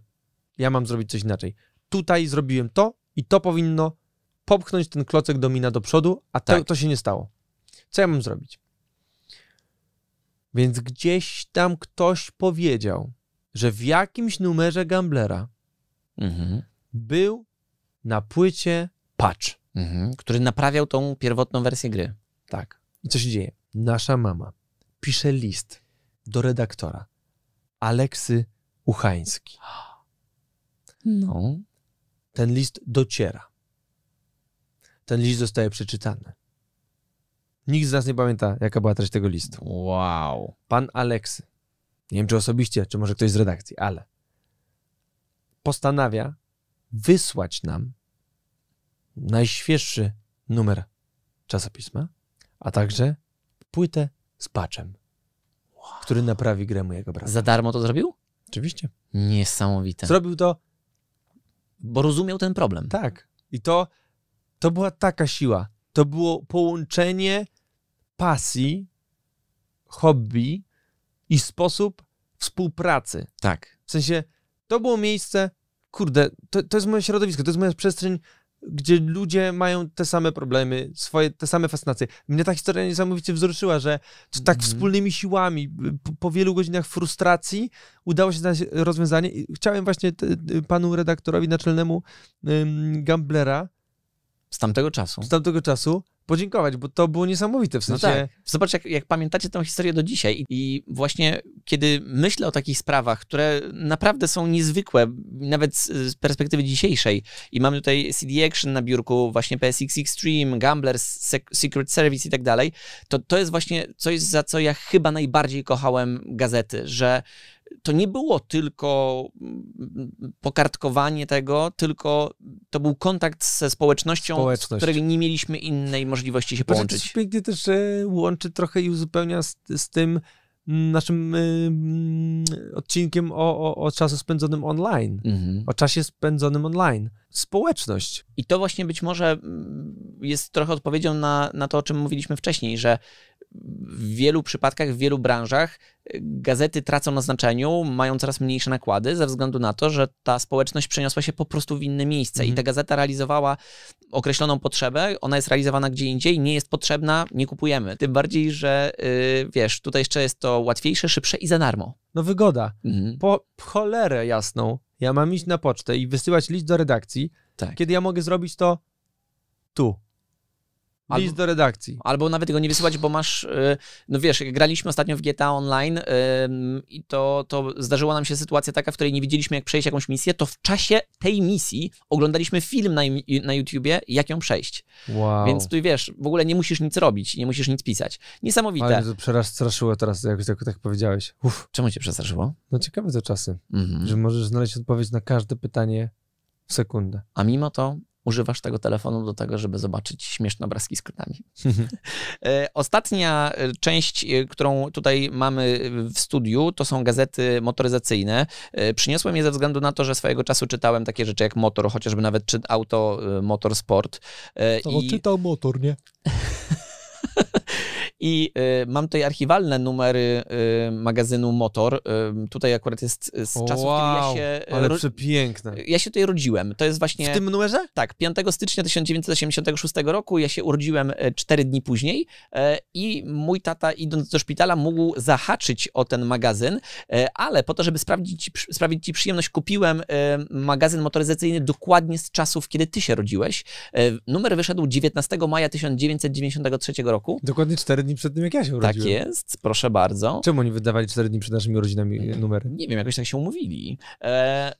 ja mam zrobić coś inaczej. Tutaj zrobiłem to i to powinno popchnąć ten klocek domina do przodu, a to, tak. to się nie stało. Co ja mam zrobić? Więc gdzieś tam ktoś powiedział, że w jakimś numerze gamblera mhm. był na płycie patch. Mhm. Który naprawiał tą pierwotną wersję gry. Tak. I co się dzieje? Nasza mama pisze list do redaktora Aleksy Uchański. No. no. Ten list dociera. Ten list zostaje przeczytany. Nikt z nas nie pamięta, jaka była treść tego listu. Wow. Pan Aleksy. Nie wiem, czy osobiście, czy może ktoś z redakcji, ale postanawia wysłać nam najświeższy numer czasopisma, a także płytę z patchem, wow. który naprawi grę mojego brata. Za darmo to zrobił? Oczywiście. Niesamowite. Zrobił to. Bo rozumiał ten problem. Tak. I to, to była taka siła. To było połączenie pasji, hobby i sposób współpracy. Tak. W sensie to było miejsce, kurde, to, to jest moje środowisko, to jest moja przestrzeń, gdzie ludzie mają te same problemy, swoje, te same fascynacje. Mnie ta historia niesamowicie wzruszyła, że tak mm-hmm. wspólnymi siłami, po, po, wielu godzinach frustracji udało się znaleźć rozwiązanie. I chciałem właśnie te, panu redaktorowi naczelnemu ym, Gamblera z tamtego czasu. Z tamtego czasu podziękować, bo to było niesamowite w no sensie. No tak. Zobacz, jak, jak pamiętacie tę historię do dzisiaj. I, I, właśnie kiedy myślę o takich sprawach, które naprawdę są niezwykłe, nawet z, perspektywy dzisiejszej, i mamy tutaj CD Action na biurku, właśnie PSX Extreme, Gamblers, Secret Service i tak dalej, to to jest właśnie coś, za co ja chyba najbardziej kochałem gazety, że to nie było tylko mm, pokartkowanie tego, tylko to był kontakt ze społecznością, Społeczność. z której nie mieliśmy innej możliwości się znaczy, połączyć. To pięknie też łączy trochę i uzupełnia z, z tym mm, naszym y, odcinkiem o, o, o, spędzonym online, mhm. o czasie spędzonym online. Społeczność. I to właśnie być może jest trochę odpowiedzią na, na to, o czym mówiliśmy wcześniej, że w wielu przypadkach, w wielu branżach e, gazety tracą na znaczeniu, mają coraz mniejsze nakłady ze względu na to, że ta społeczność przeniosła się po prostu w inne miejsce mm. i mhm. ta gazeta realizowała określoną potrzebę, ona jest realizowana gdzie indziej, nie jest potrzebna, nie kupujemy. Tym bardziej, że yy, wiesz, tutaj jeszcze jest to łatwiejsze, szybsze i za darmo. No wygoda. Mm. Po cholerę jasną, ja mam iść na pocztę i wysyłać list do redakcji, tak. kiedy ja mogę zrobić to tu. Albo, List do redakcji. Albo nawet go nie wysyłać, bo masz, y, no wiesz, graliśmy ostatnio w GTA Online i to, to zdarzyła nam się sytuacja taka, w której nie widzieliśmy, jak przejść jakąś misję, to w czasie tej misji oglądaliśmy film na, na YouTubie, jak ją przejść. Wow. Więc tu wiesz, w ogóle nie musisz nic robić, nie musisz nic pisać. Niesamowite. Ale to przestraszyło teraz, jak, jak tak powiedziałeś. Uf. Czemu cię przestraszyło? No ciekawe te czasy, mm -hmm. że możesz znaleźć odpowiedź na każde pytanie w sekundę. A mimo to używasz tego telefonu do tego, żeby zobaczyć śmieszne obrazki z kotami. Mhm. E, ostatnia e, część, e, którą tutaj mamy w studiu, to są gazety motoryzacyjne. Przyniosłem je ze względu na to, że swojego czasu czytałem takie rzeczy jak motor, chociażby nawet czy auto, motorsport. To I... czytał motor, nie? I y, mam tutaj archiwalne numery y, magazynu Motor. Y, tutaj akurat jest z czasów, wow, kiedy ja się... ale ro... przepiękne. Ja się tutaj rodziłem. To jest właśnie... W tym numerze? Tak, 5 stycznia 1986 roku. Ja się urodziłem 4 dni później i mój tata idąc do szpitala mógł zahaczyć o ten magazyn, ale po to, żeby sprawdzić, sprawić ci przyjemność, kupiłem magazyn motoryzacyjny dokładnie z czasów, kiedy ty się rodziłeś. Numer wyszedł 19 maja 1993 roku. Dokładnie 4 dni dni przed tym, jak ja się tak urodziłem. Tak jest, proszę bardzo. Czemu oni wydawali 4 dni przed naszymi rodzinami mm. numery? Nie wiem, jakoś tak się umówili. E,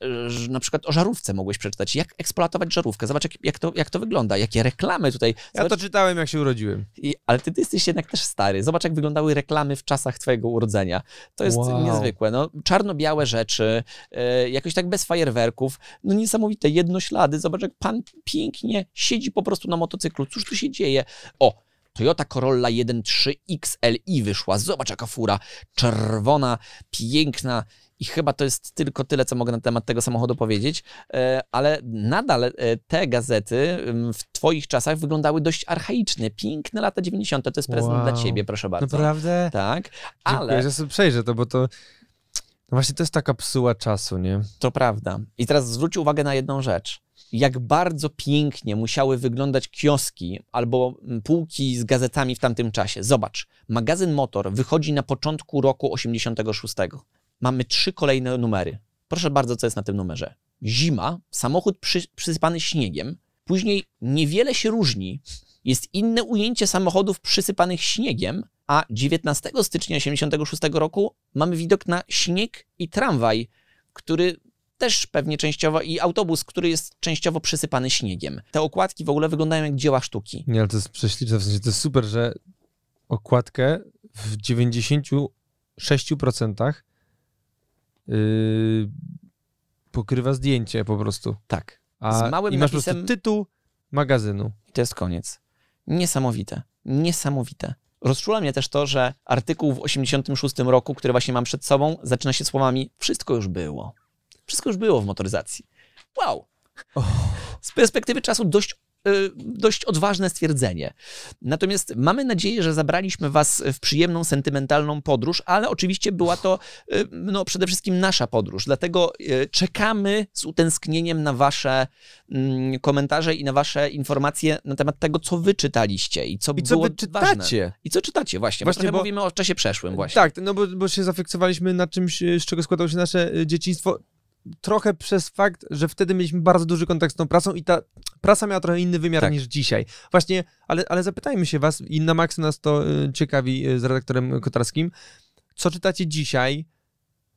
na przykład o żarówce mogłeś przeczytać. Jak eksploatować żarówkę? Zobacz, jak, jak, to, jak to wygląda, jakie reklamy tutaj. Zobacz... Ja to czytałem, jak się urodziłem. I, ale ty, ty, jesteś jednak też stary. Zobacz, jak wyglądały reklamy w czasach twojego urodzenia. To jest wow. niezwykłe. No, czarno-białe rzeczy, e, jakoś tak bez fajerwerków. No niesamowite, jednoślady. Zobacz, jak pan pięknie siedzi po prostu na motocyklu. Cóż tu się dzieje? O, Toyota Corolla 1.3 XLI wyszła. Zobacz jaka fura, czerwona, piękna i chyba to jest tylko tyle, co mogę na temat tego samochodu powiedzieć, e, ale nadal e, te gazety mm, w Twoich czasach wyglądały dość archaicznie. Piękne lata 90. to jest prezent wow. dla Ciebie, proszę bardzo. Naprawdę? Tak, ale... Dziękuję, że sobie przejrzę to, bo to... No właśnie to jest taka psuła czasu, nie? To prawda. I teraz zwróć uwagę na jedną rzecz jak bardzo pięknie musiały wyglądać kioski albo mm, półki z gazetami w tamtym czasie. Zobacz, magazyn Motor wychodzi na początku roku 86. Mamy trzy kolejne numery. Proszę bardzo, co jest na tym numerze. Zima, samochód przy, przysypany śniegiem, później niewiele się różni. Jest inne ujęcie samochodów przysypanych śniegiem, a 19 stycznia 86 roku mamy widok na śnieg i tramwaj, który też pewnie częściowo i autobus, który jest częściowo przysypany śniegiem. Te okładki w ogóle wyglądają jak dzieła sztuki. Nie, ale to jest prześliczne, w sensie to jest super, że okładkę w 96% yy, pokrywa zdjęcie po prostu. Tak. A, Z małym I masz napisem... po prostu tytuł magazynu. I to jest koniec. Niesamowite. Niesamowite. Rozczula mnie też to, że artykuł w 86 roku, który właśnie mam przed sobą, zaczyna się słowami wszystko już było. Wszystko już było w motoryzacji. Wow! Oh. Z perspektywy czasu dość e, dość odważne stwierdzenie. Natomiast mamy nadzieję, że zabraliśmy Was w przyjemną, sentymentalną podróż, ale oczywiście była to e, no, przede wszystkim nasza podróż, dlatego e, czekamy z utęsknieniem na Wasze mm, komentarze i na Wasze informacje na temat tego, co Wy czytaliście i co I co wy czytacie. Ważne. I co czytacie, właśnie. właśnie bo mówimy o czasie przeszłym właśnie. Tak, no bo, bo się zafiksowaliśmy na czymś, z czego składało się nasze dzieciństwo trochę przez fakt, że wtedy mieliśmy bardzo duży kontakt z tą prasą i ta prasa miała trochę inny wymiar tak. niż dzisiaj. Właśnie, ale, ale zapytajmy się was, i na maksa nas to y, ciekawi y, z redaktorem Kotarskim, co czytacie dzisiaj,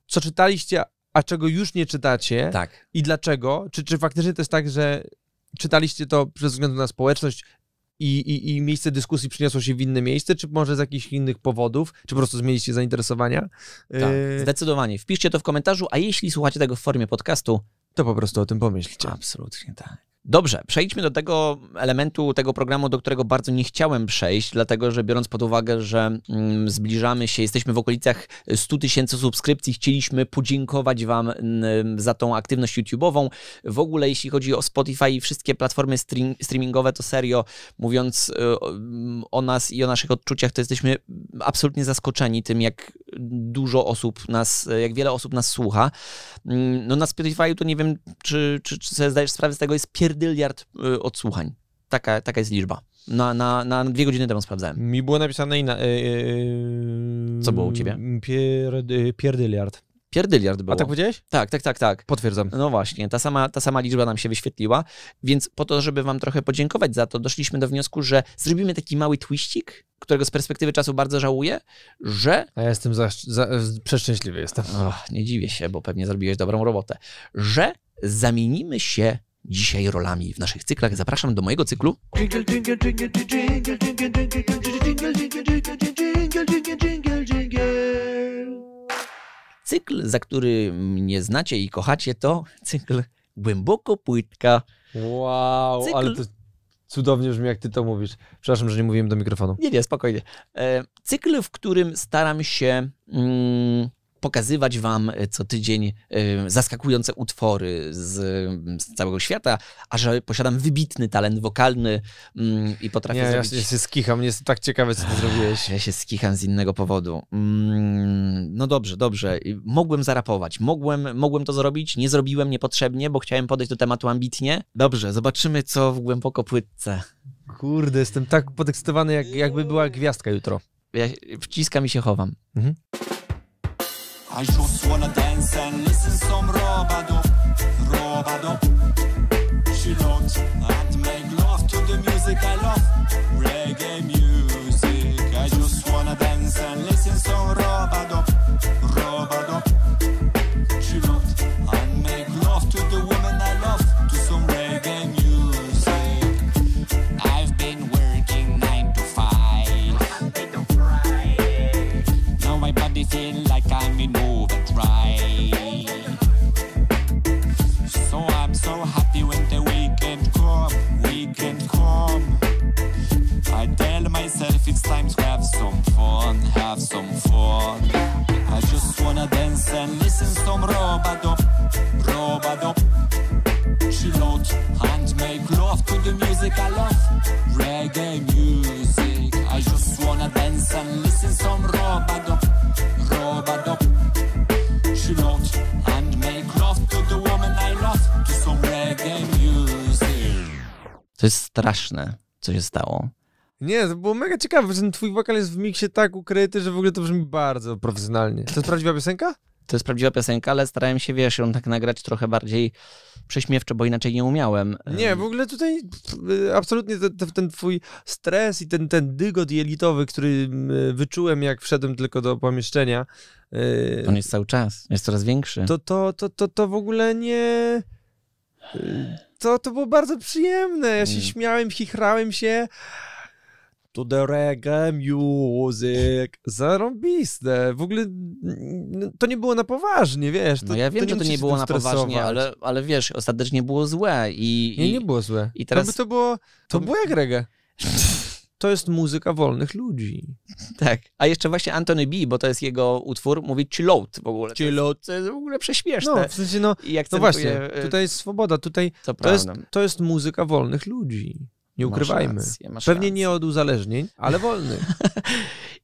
co czytaliście, a czego już nie czytacie tak. i dlaczego? Czy, czy faktycznie to jest tak, że czytaliście to przez względu na społeczność, i, i, i miejsce dyskusji przyniosło się w inne miejsce, czy może z jakichś innych powodów, czy po prostu zmieniliście zainteresowania? Tak, y- zdecydowanie. Wpiszcie to w komentarzu, a jeśli słuchacie tego w formie podcastu, to po prostu o tym pomyślcie. Absolutnie tak. Dobrze, przejdźmy do tego elementu tego programu, do którego bardzo nie chciałem przejść, dlatego że biorąc pod uwagę, że mm, zbliżamy się, jesteśmy w okolicach 100 tysięcy subskrypcji, chcieliśmy podziękować Wam mm, za tą aktywność YouTube'ową. W ogóle jeśli chodzi o Spotify i wszystkie platformy stream, streamingowe, to serio, mówiąc y, mm, o nas i o naszych odczuciach, to jesteśmy absolutnie zaskoczeni tym, jak dużo osób nas, jak wiele osób nas słucha. No na Spotify to nie wiem, czy, czy, czy sobie zdajesz sprawę z tego, jest pierd pierdyliard y, odsłuchań. Taka, taka jest liczba. Na, na, na dwie godziny temu sprawdzałem. Mi było napisane inna, yy, yy, Co było u ciebie? Y, Pierd, y, pierdyliard. Pierdyliard było. A tak powiedziałeś? Tak, tak, tak, tak. Potwierdzam. No właśnie, ta sama, ta sama liczba nam się wyświetliła, więc po to, żeby wam trochę podziękować za to, doszliśmy do wniosku, że zrobimy taki mały twistik którego z perspektywy czasu bardzo żałuję, że... A ja jestem za, za, przeszczęśliwy jestem. Och, nie dziwię się, bo pewnie zrobiłeś dobrą robotę. Że zamienimy się dzisiaj rolami w naszych cyklach. Zapraszam do mojego cyklu. Cykl, za który mnie znacie i kochacie, to cykl Głęboko Płytka. Wow, cykl... ale to cudownie brzmi, jak ty to mówisz. Przepraszam, że nie mówiłem do mikrofonu. Nie, nie, spokojnie. Cykl, w którym staram się mm, pokazywać Wam e, co tydzień e, zaskakujące utwory z, mm, z całego świata, a że posiadam wybitny talent wokalny mm, i potrafię nie, zrobić... Ja się skicham, jest tak ciekawe, co ty zrobiłeś. Ja się skicham z innego powodu. Mm, no dobrze, dobrze. Mogłem zarapować, mogłem, mogłem to zrobić, nie zrobiłem niepotrzebnie, bo chciałem podejść do tematu ambitnie. Dobrze, zobaczymy, co w głęboko płytce. Kurde, jestem tak podekscytowany, jak, jakby była gwiazdka jutro. Ja, wciska mi się, chowam. Mhm. I just wanna dance and listen som Robado, Robado straszne, co się stało. Nie, to było mega ciekawe, ten twój wokal jest w miksie tak ukryty, że w ogóle to brzmi bardzo profesjonalnie. To jest prawdziwa piosenka? To jest prawdziwa piosenka, ale starałem się, wiesz, ją tak nagrać trochę bardziej prześmiewczo, bo inaczej nie umiałem. Nie, w ogóle tutaj y, absolutnie ten, ten twój stres i ten, ten dygot jelitowy, który y, wyczułem, jak wszedłem tylko do pomieszczenia. Y, On jest cały czas, jest coraz większy. To, to, to, to, to w ogóle nie to, to było bardzo przyjemne. Ja się mm. śmiałem, chichrałem się. To the reggae music. Zarąbiste. W ogóle to nie było na poważnie, wiesz. To, no ja wiem, to że to nie było na poważnie, ale, ale wiesz, ostatecznie było złe i... i nie, nie było złe. I teraz... To by to było... To, to... było jak reggae. to jest muzyka wolnych ludzi. Tak. A jeszcze właśnie Anthony B., bo to jest jego utwór, mówi chillout w ogóle. Chillout. To jest w ogóle prześmieszne. No, w sensie, no, no właśnie, tutaj jest swoboda, tutaj to, to jest, to jest muzyka wolnych ludzi. Nie ukrywajmy. Masz rację, masz Pewnie rację. nie od uzależnień, ale wolnych.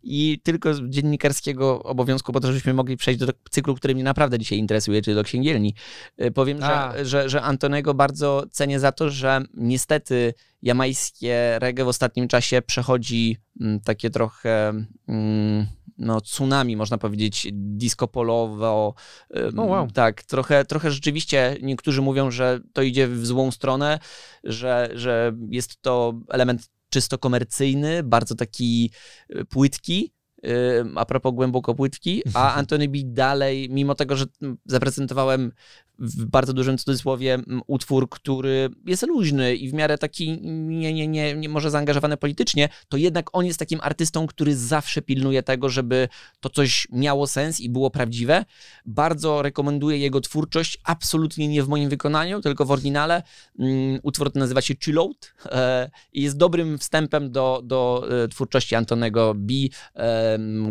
I tylko z dziennikarskiego obowiązku, po to, żebyśmy mogli przejść do cyklu, który mnie naprawdę dzisiaj interesuje, czyli do księgielni. Y, powiem, że, że, że Antonego bardzo cenię za to, że niestety jamańskie reggae w ostatnim czasie przechodzi mm, takie trochę. Mm, no, tsunami, można powiedzieć, disco polowo. wow. Tak, trochę, trochę rzeczywiście niektórzy mówią, że to idzie w złą stronę, że, że jest to element czysto komercyjny, bardzo taki y, płytki, a propos płytki, a Antony B dalej, mimo tego, że zaprezentowałem w bardzo dużym cudzysłowie utwór, który jest luźny i w miarę taki nie, nie, nie, nie może zaangażowany politycznie, to jednak on jest takim artystą, który zawsze pilnuje tego, żeby to coś miało sens i było prawdziwe. Bardzo rekomenduję jego twórczość, absolutnie nie w moim wykonaniu, tylko w oryginale. Mm, utwór ten nazywa się Chill Out e, i jest dobrym wstępem do, do e, twórczości Antonego B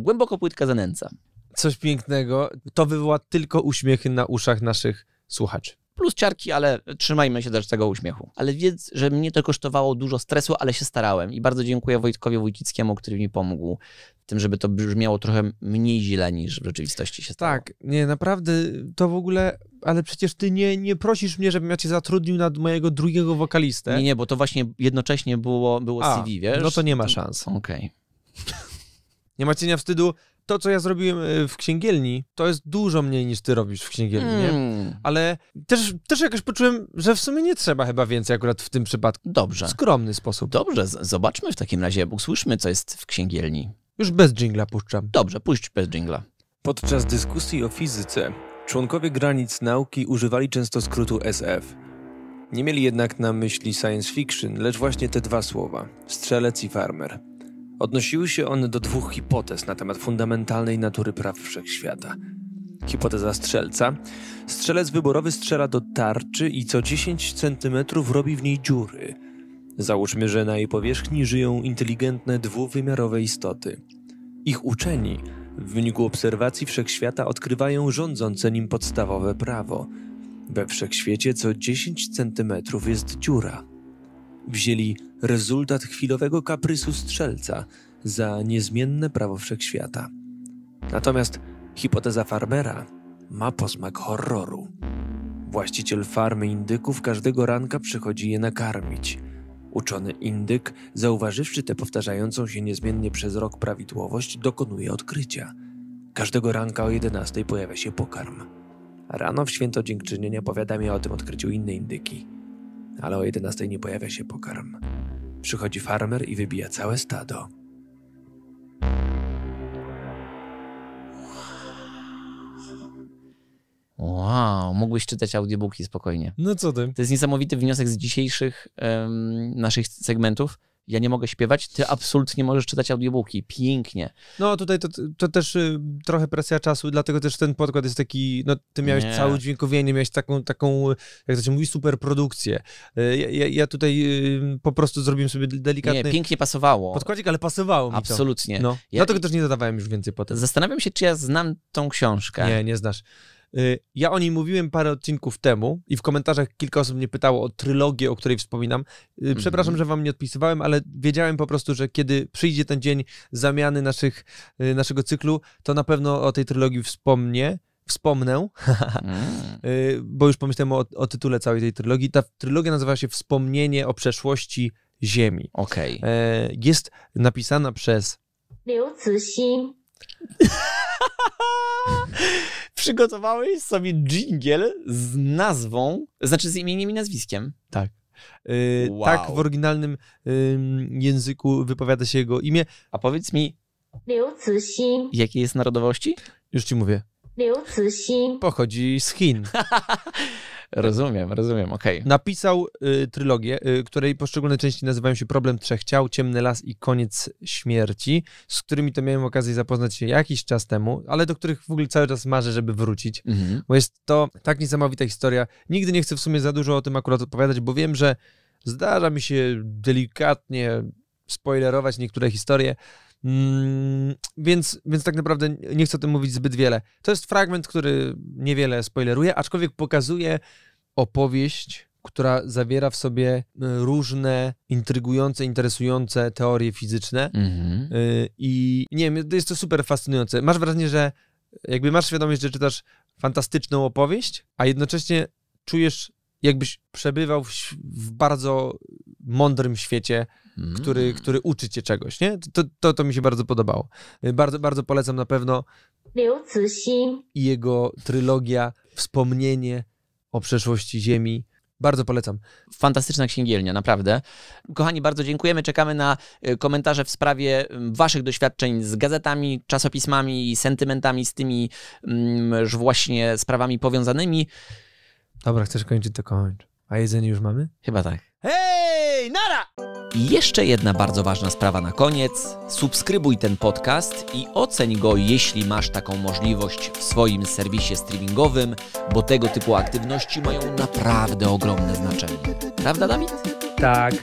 głęboko płytka zanęca. Coś pięknego. To wywoła tylko uśmiechy na uszach naszych słuchaczy plus ciarki, ale trzymajmy się też tego uśmiechu. Ale wiedz, że mnie to kosztowało dużo stresu, ale się starałem i bardzo dziękuję Wojtkowi Wójcickiemu, który mi pomógł w tym, żeby to brzmiało trochę mniej źle niż w rzeczywistości się stało. Tak, nie, naprawdę to w ogóle, ale przecież ty nie, nie prosisz mnie, żebym ja cię zatrudnił na mojego drugiego wokalistę. Nie, nie, bo to właśnie jednocześnie było, było A, CV, wiesz? no to nie ma szans. Okej. Okay nie ma cienia wstydu. To, co ja zrobiłem e, w księgielni, to jest dużo mniej niż ty robisz w księgielni, mm. nie? Hmm. Ale też, też jakoś poczułem, że w sumie nie trzeba chyba więcej akurat w tym przypadku. Dobrze. Skromny sposób. Dobrze, zobaczmy w takim razie, usłyszmy, co jest w księgielni. Już bez dżingla puszczam. Dobrze, puść bez dżingla. Podczas dyskusji o fizyce członkowie granic nauki używali często skrótu SF. Nie mieli jednak na myśli science fiction, lecz właśnie te dwa słowa strzelec i farmer. Odnosiły się one do dwóch hipotez na temat fundamentalnej natury praw wszechświata. Hipoteza strzelca. Strzelec wyborowy strzela do tarczy i co 10 cm robi w niej dziury. Załóżmy, że na jej powierzchni żyją inteligentne dwuwymiarowe istoty. Ich uczeni w wyniku obserwacji wszechświata odkrywają rządzące nim podstawowe prawo. We wszechświecie co 10 cm jest dziura. Wzięli rezultat chwilowego kaprysu strzelca za niezmienne prawo wszechświata. Natomiast hipoteza farmera ma posmak horroru. Właściciel farmy indyków każdego ranka przychodzi je nakarmić. Uczony indyk, zauważywszy tę powtarzającą się niezmiennie przez rok prawidłowość, dokonuje odkrycia. Każdego ranka o 11 pojawia się pokarm. Rano w święto dziękczynienia powiadamia o tym odkryciu inne indyki ale o 11 nie pojawia się pokarm. Przychodzi farmer i wybija całe stado. Wow, mógłbyś czytać audiobooki spokojnie. No co ty? To jest niesamowity wniosek z dzisiejszych um, naszych segmentów ja nie mogę śpiewać, ty absolutnie możesz czytać audiobooki. Pięknie. No tutaj to, to też y, trochę presja czasu, dlatego też ten podkład jest taki, no ty miałeś nie. całe dźwiękowienie, miałeś taką, taką, jak to się mówi, super produkcję. Y, ja, ja, tutaj y, po prostu zrobiłem sobie delikatny... Nie, pięknie pasowało. Podkładzik, ale pasowało mi Absolutnie. To. No. Ja... Dlatego też nie dodawałem już więcej potem. Zastanawiam się, czy ja znam tą książkę. Nie, nie znasz. Y, ja o niej mówiłem parę odcinków temu i w komentarzach kilka osób mnie pytało o trylogię, o której wspominam. Y, mhm. Przepraszam, mm -hmm. że wam nie odpisywałem, ale wiedziałem po prostu, że kiedy przyjdzie ten dzień zamiany naszych, y, naszego cyklu, to na pewno o tej trylogii wspomnę wspomnę, mm. bo już pomyślałem o, o, tytule całej tej trylogii. Ta trylogia nazywa się Wspomnienie o przeszłości Ziemi. Okej. Okay. Jest napisana przez. Liu Cixin. Przygotowałeś sobie jingle z nazwą, znaczy z imieniem i nazwiskiem. Tak. Yy, wow. Tak w oryginalnym yy, języku wypowiada się jego imię. A powiedz mi, Liu Jakiej jest narodowości? Już ci mówię. Liu Cixin pochodzi z Chin. Rozumiem, rozumiem, okej. Okay. Napisał y, trylogię, y, której poszczególne części nazywają się Problem Trzech Ciał, Ciemny Las i Koniec Śmierci, z którymi to miałem okazję zapoznać się jakiś czas temu, ale do których w ogóle cały czas marzę, żeby wrócić, mhm. bo jest to tak niesamowita historia. Nigdy nie chcę w sumie za dużo o tym akurat opowiadać, bo wiem, że zdarza mi się delikatnie spoilerować niektóre historie, Mm, więc, więc tak naprawdę nie chcę o tym mówić zbyt wiele. To jest fragment, który niewiele spoileruje, aczkolwiek pokazuje opowieść, która zawiera w sobie y, różne intrygujące, interesujące teorie fizyczne. Mm-hmm. I nie wiem, jest to super fascynujące. Masz wrażenie, że jakby masz świadomość, że czytasz fantastyczną opowieść, a jednocześnie czujesz, jakbyś przebywał w, w bardzo mądrym świecie który, mm. który uczy cię czegoś, nie? To, to, to mi się bardzo podobało. Bardzo, bardzo polecam na pewno i jego trylogia Wspomnienie o przeszłości Ziemi. Bardzo polecam. Fantastyczna księgielnia, naprawdę. Kochani, bardzo dziękujemy. Czekamy na e, komentarze w sprawie Waszych doświadczeń z gazetami, czasopismami i sentymentami, z tymi już właśnie sprawami powiązanymi. Dobra, chcesz kończyć, to kończ. A jedzenie już mamy? Chyba tak. Hej! nara! I jeszcze jedna bardzo ważna sprawa na koniec. Subskrybuj ten podcast i oceń go, jeśli masz taką możliwość w swoim serwisie streamingowym, bo tego typu aktywności mają naprawdę ogromne znaczenie. Prawda, Dawid? Tak.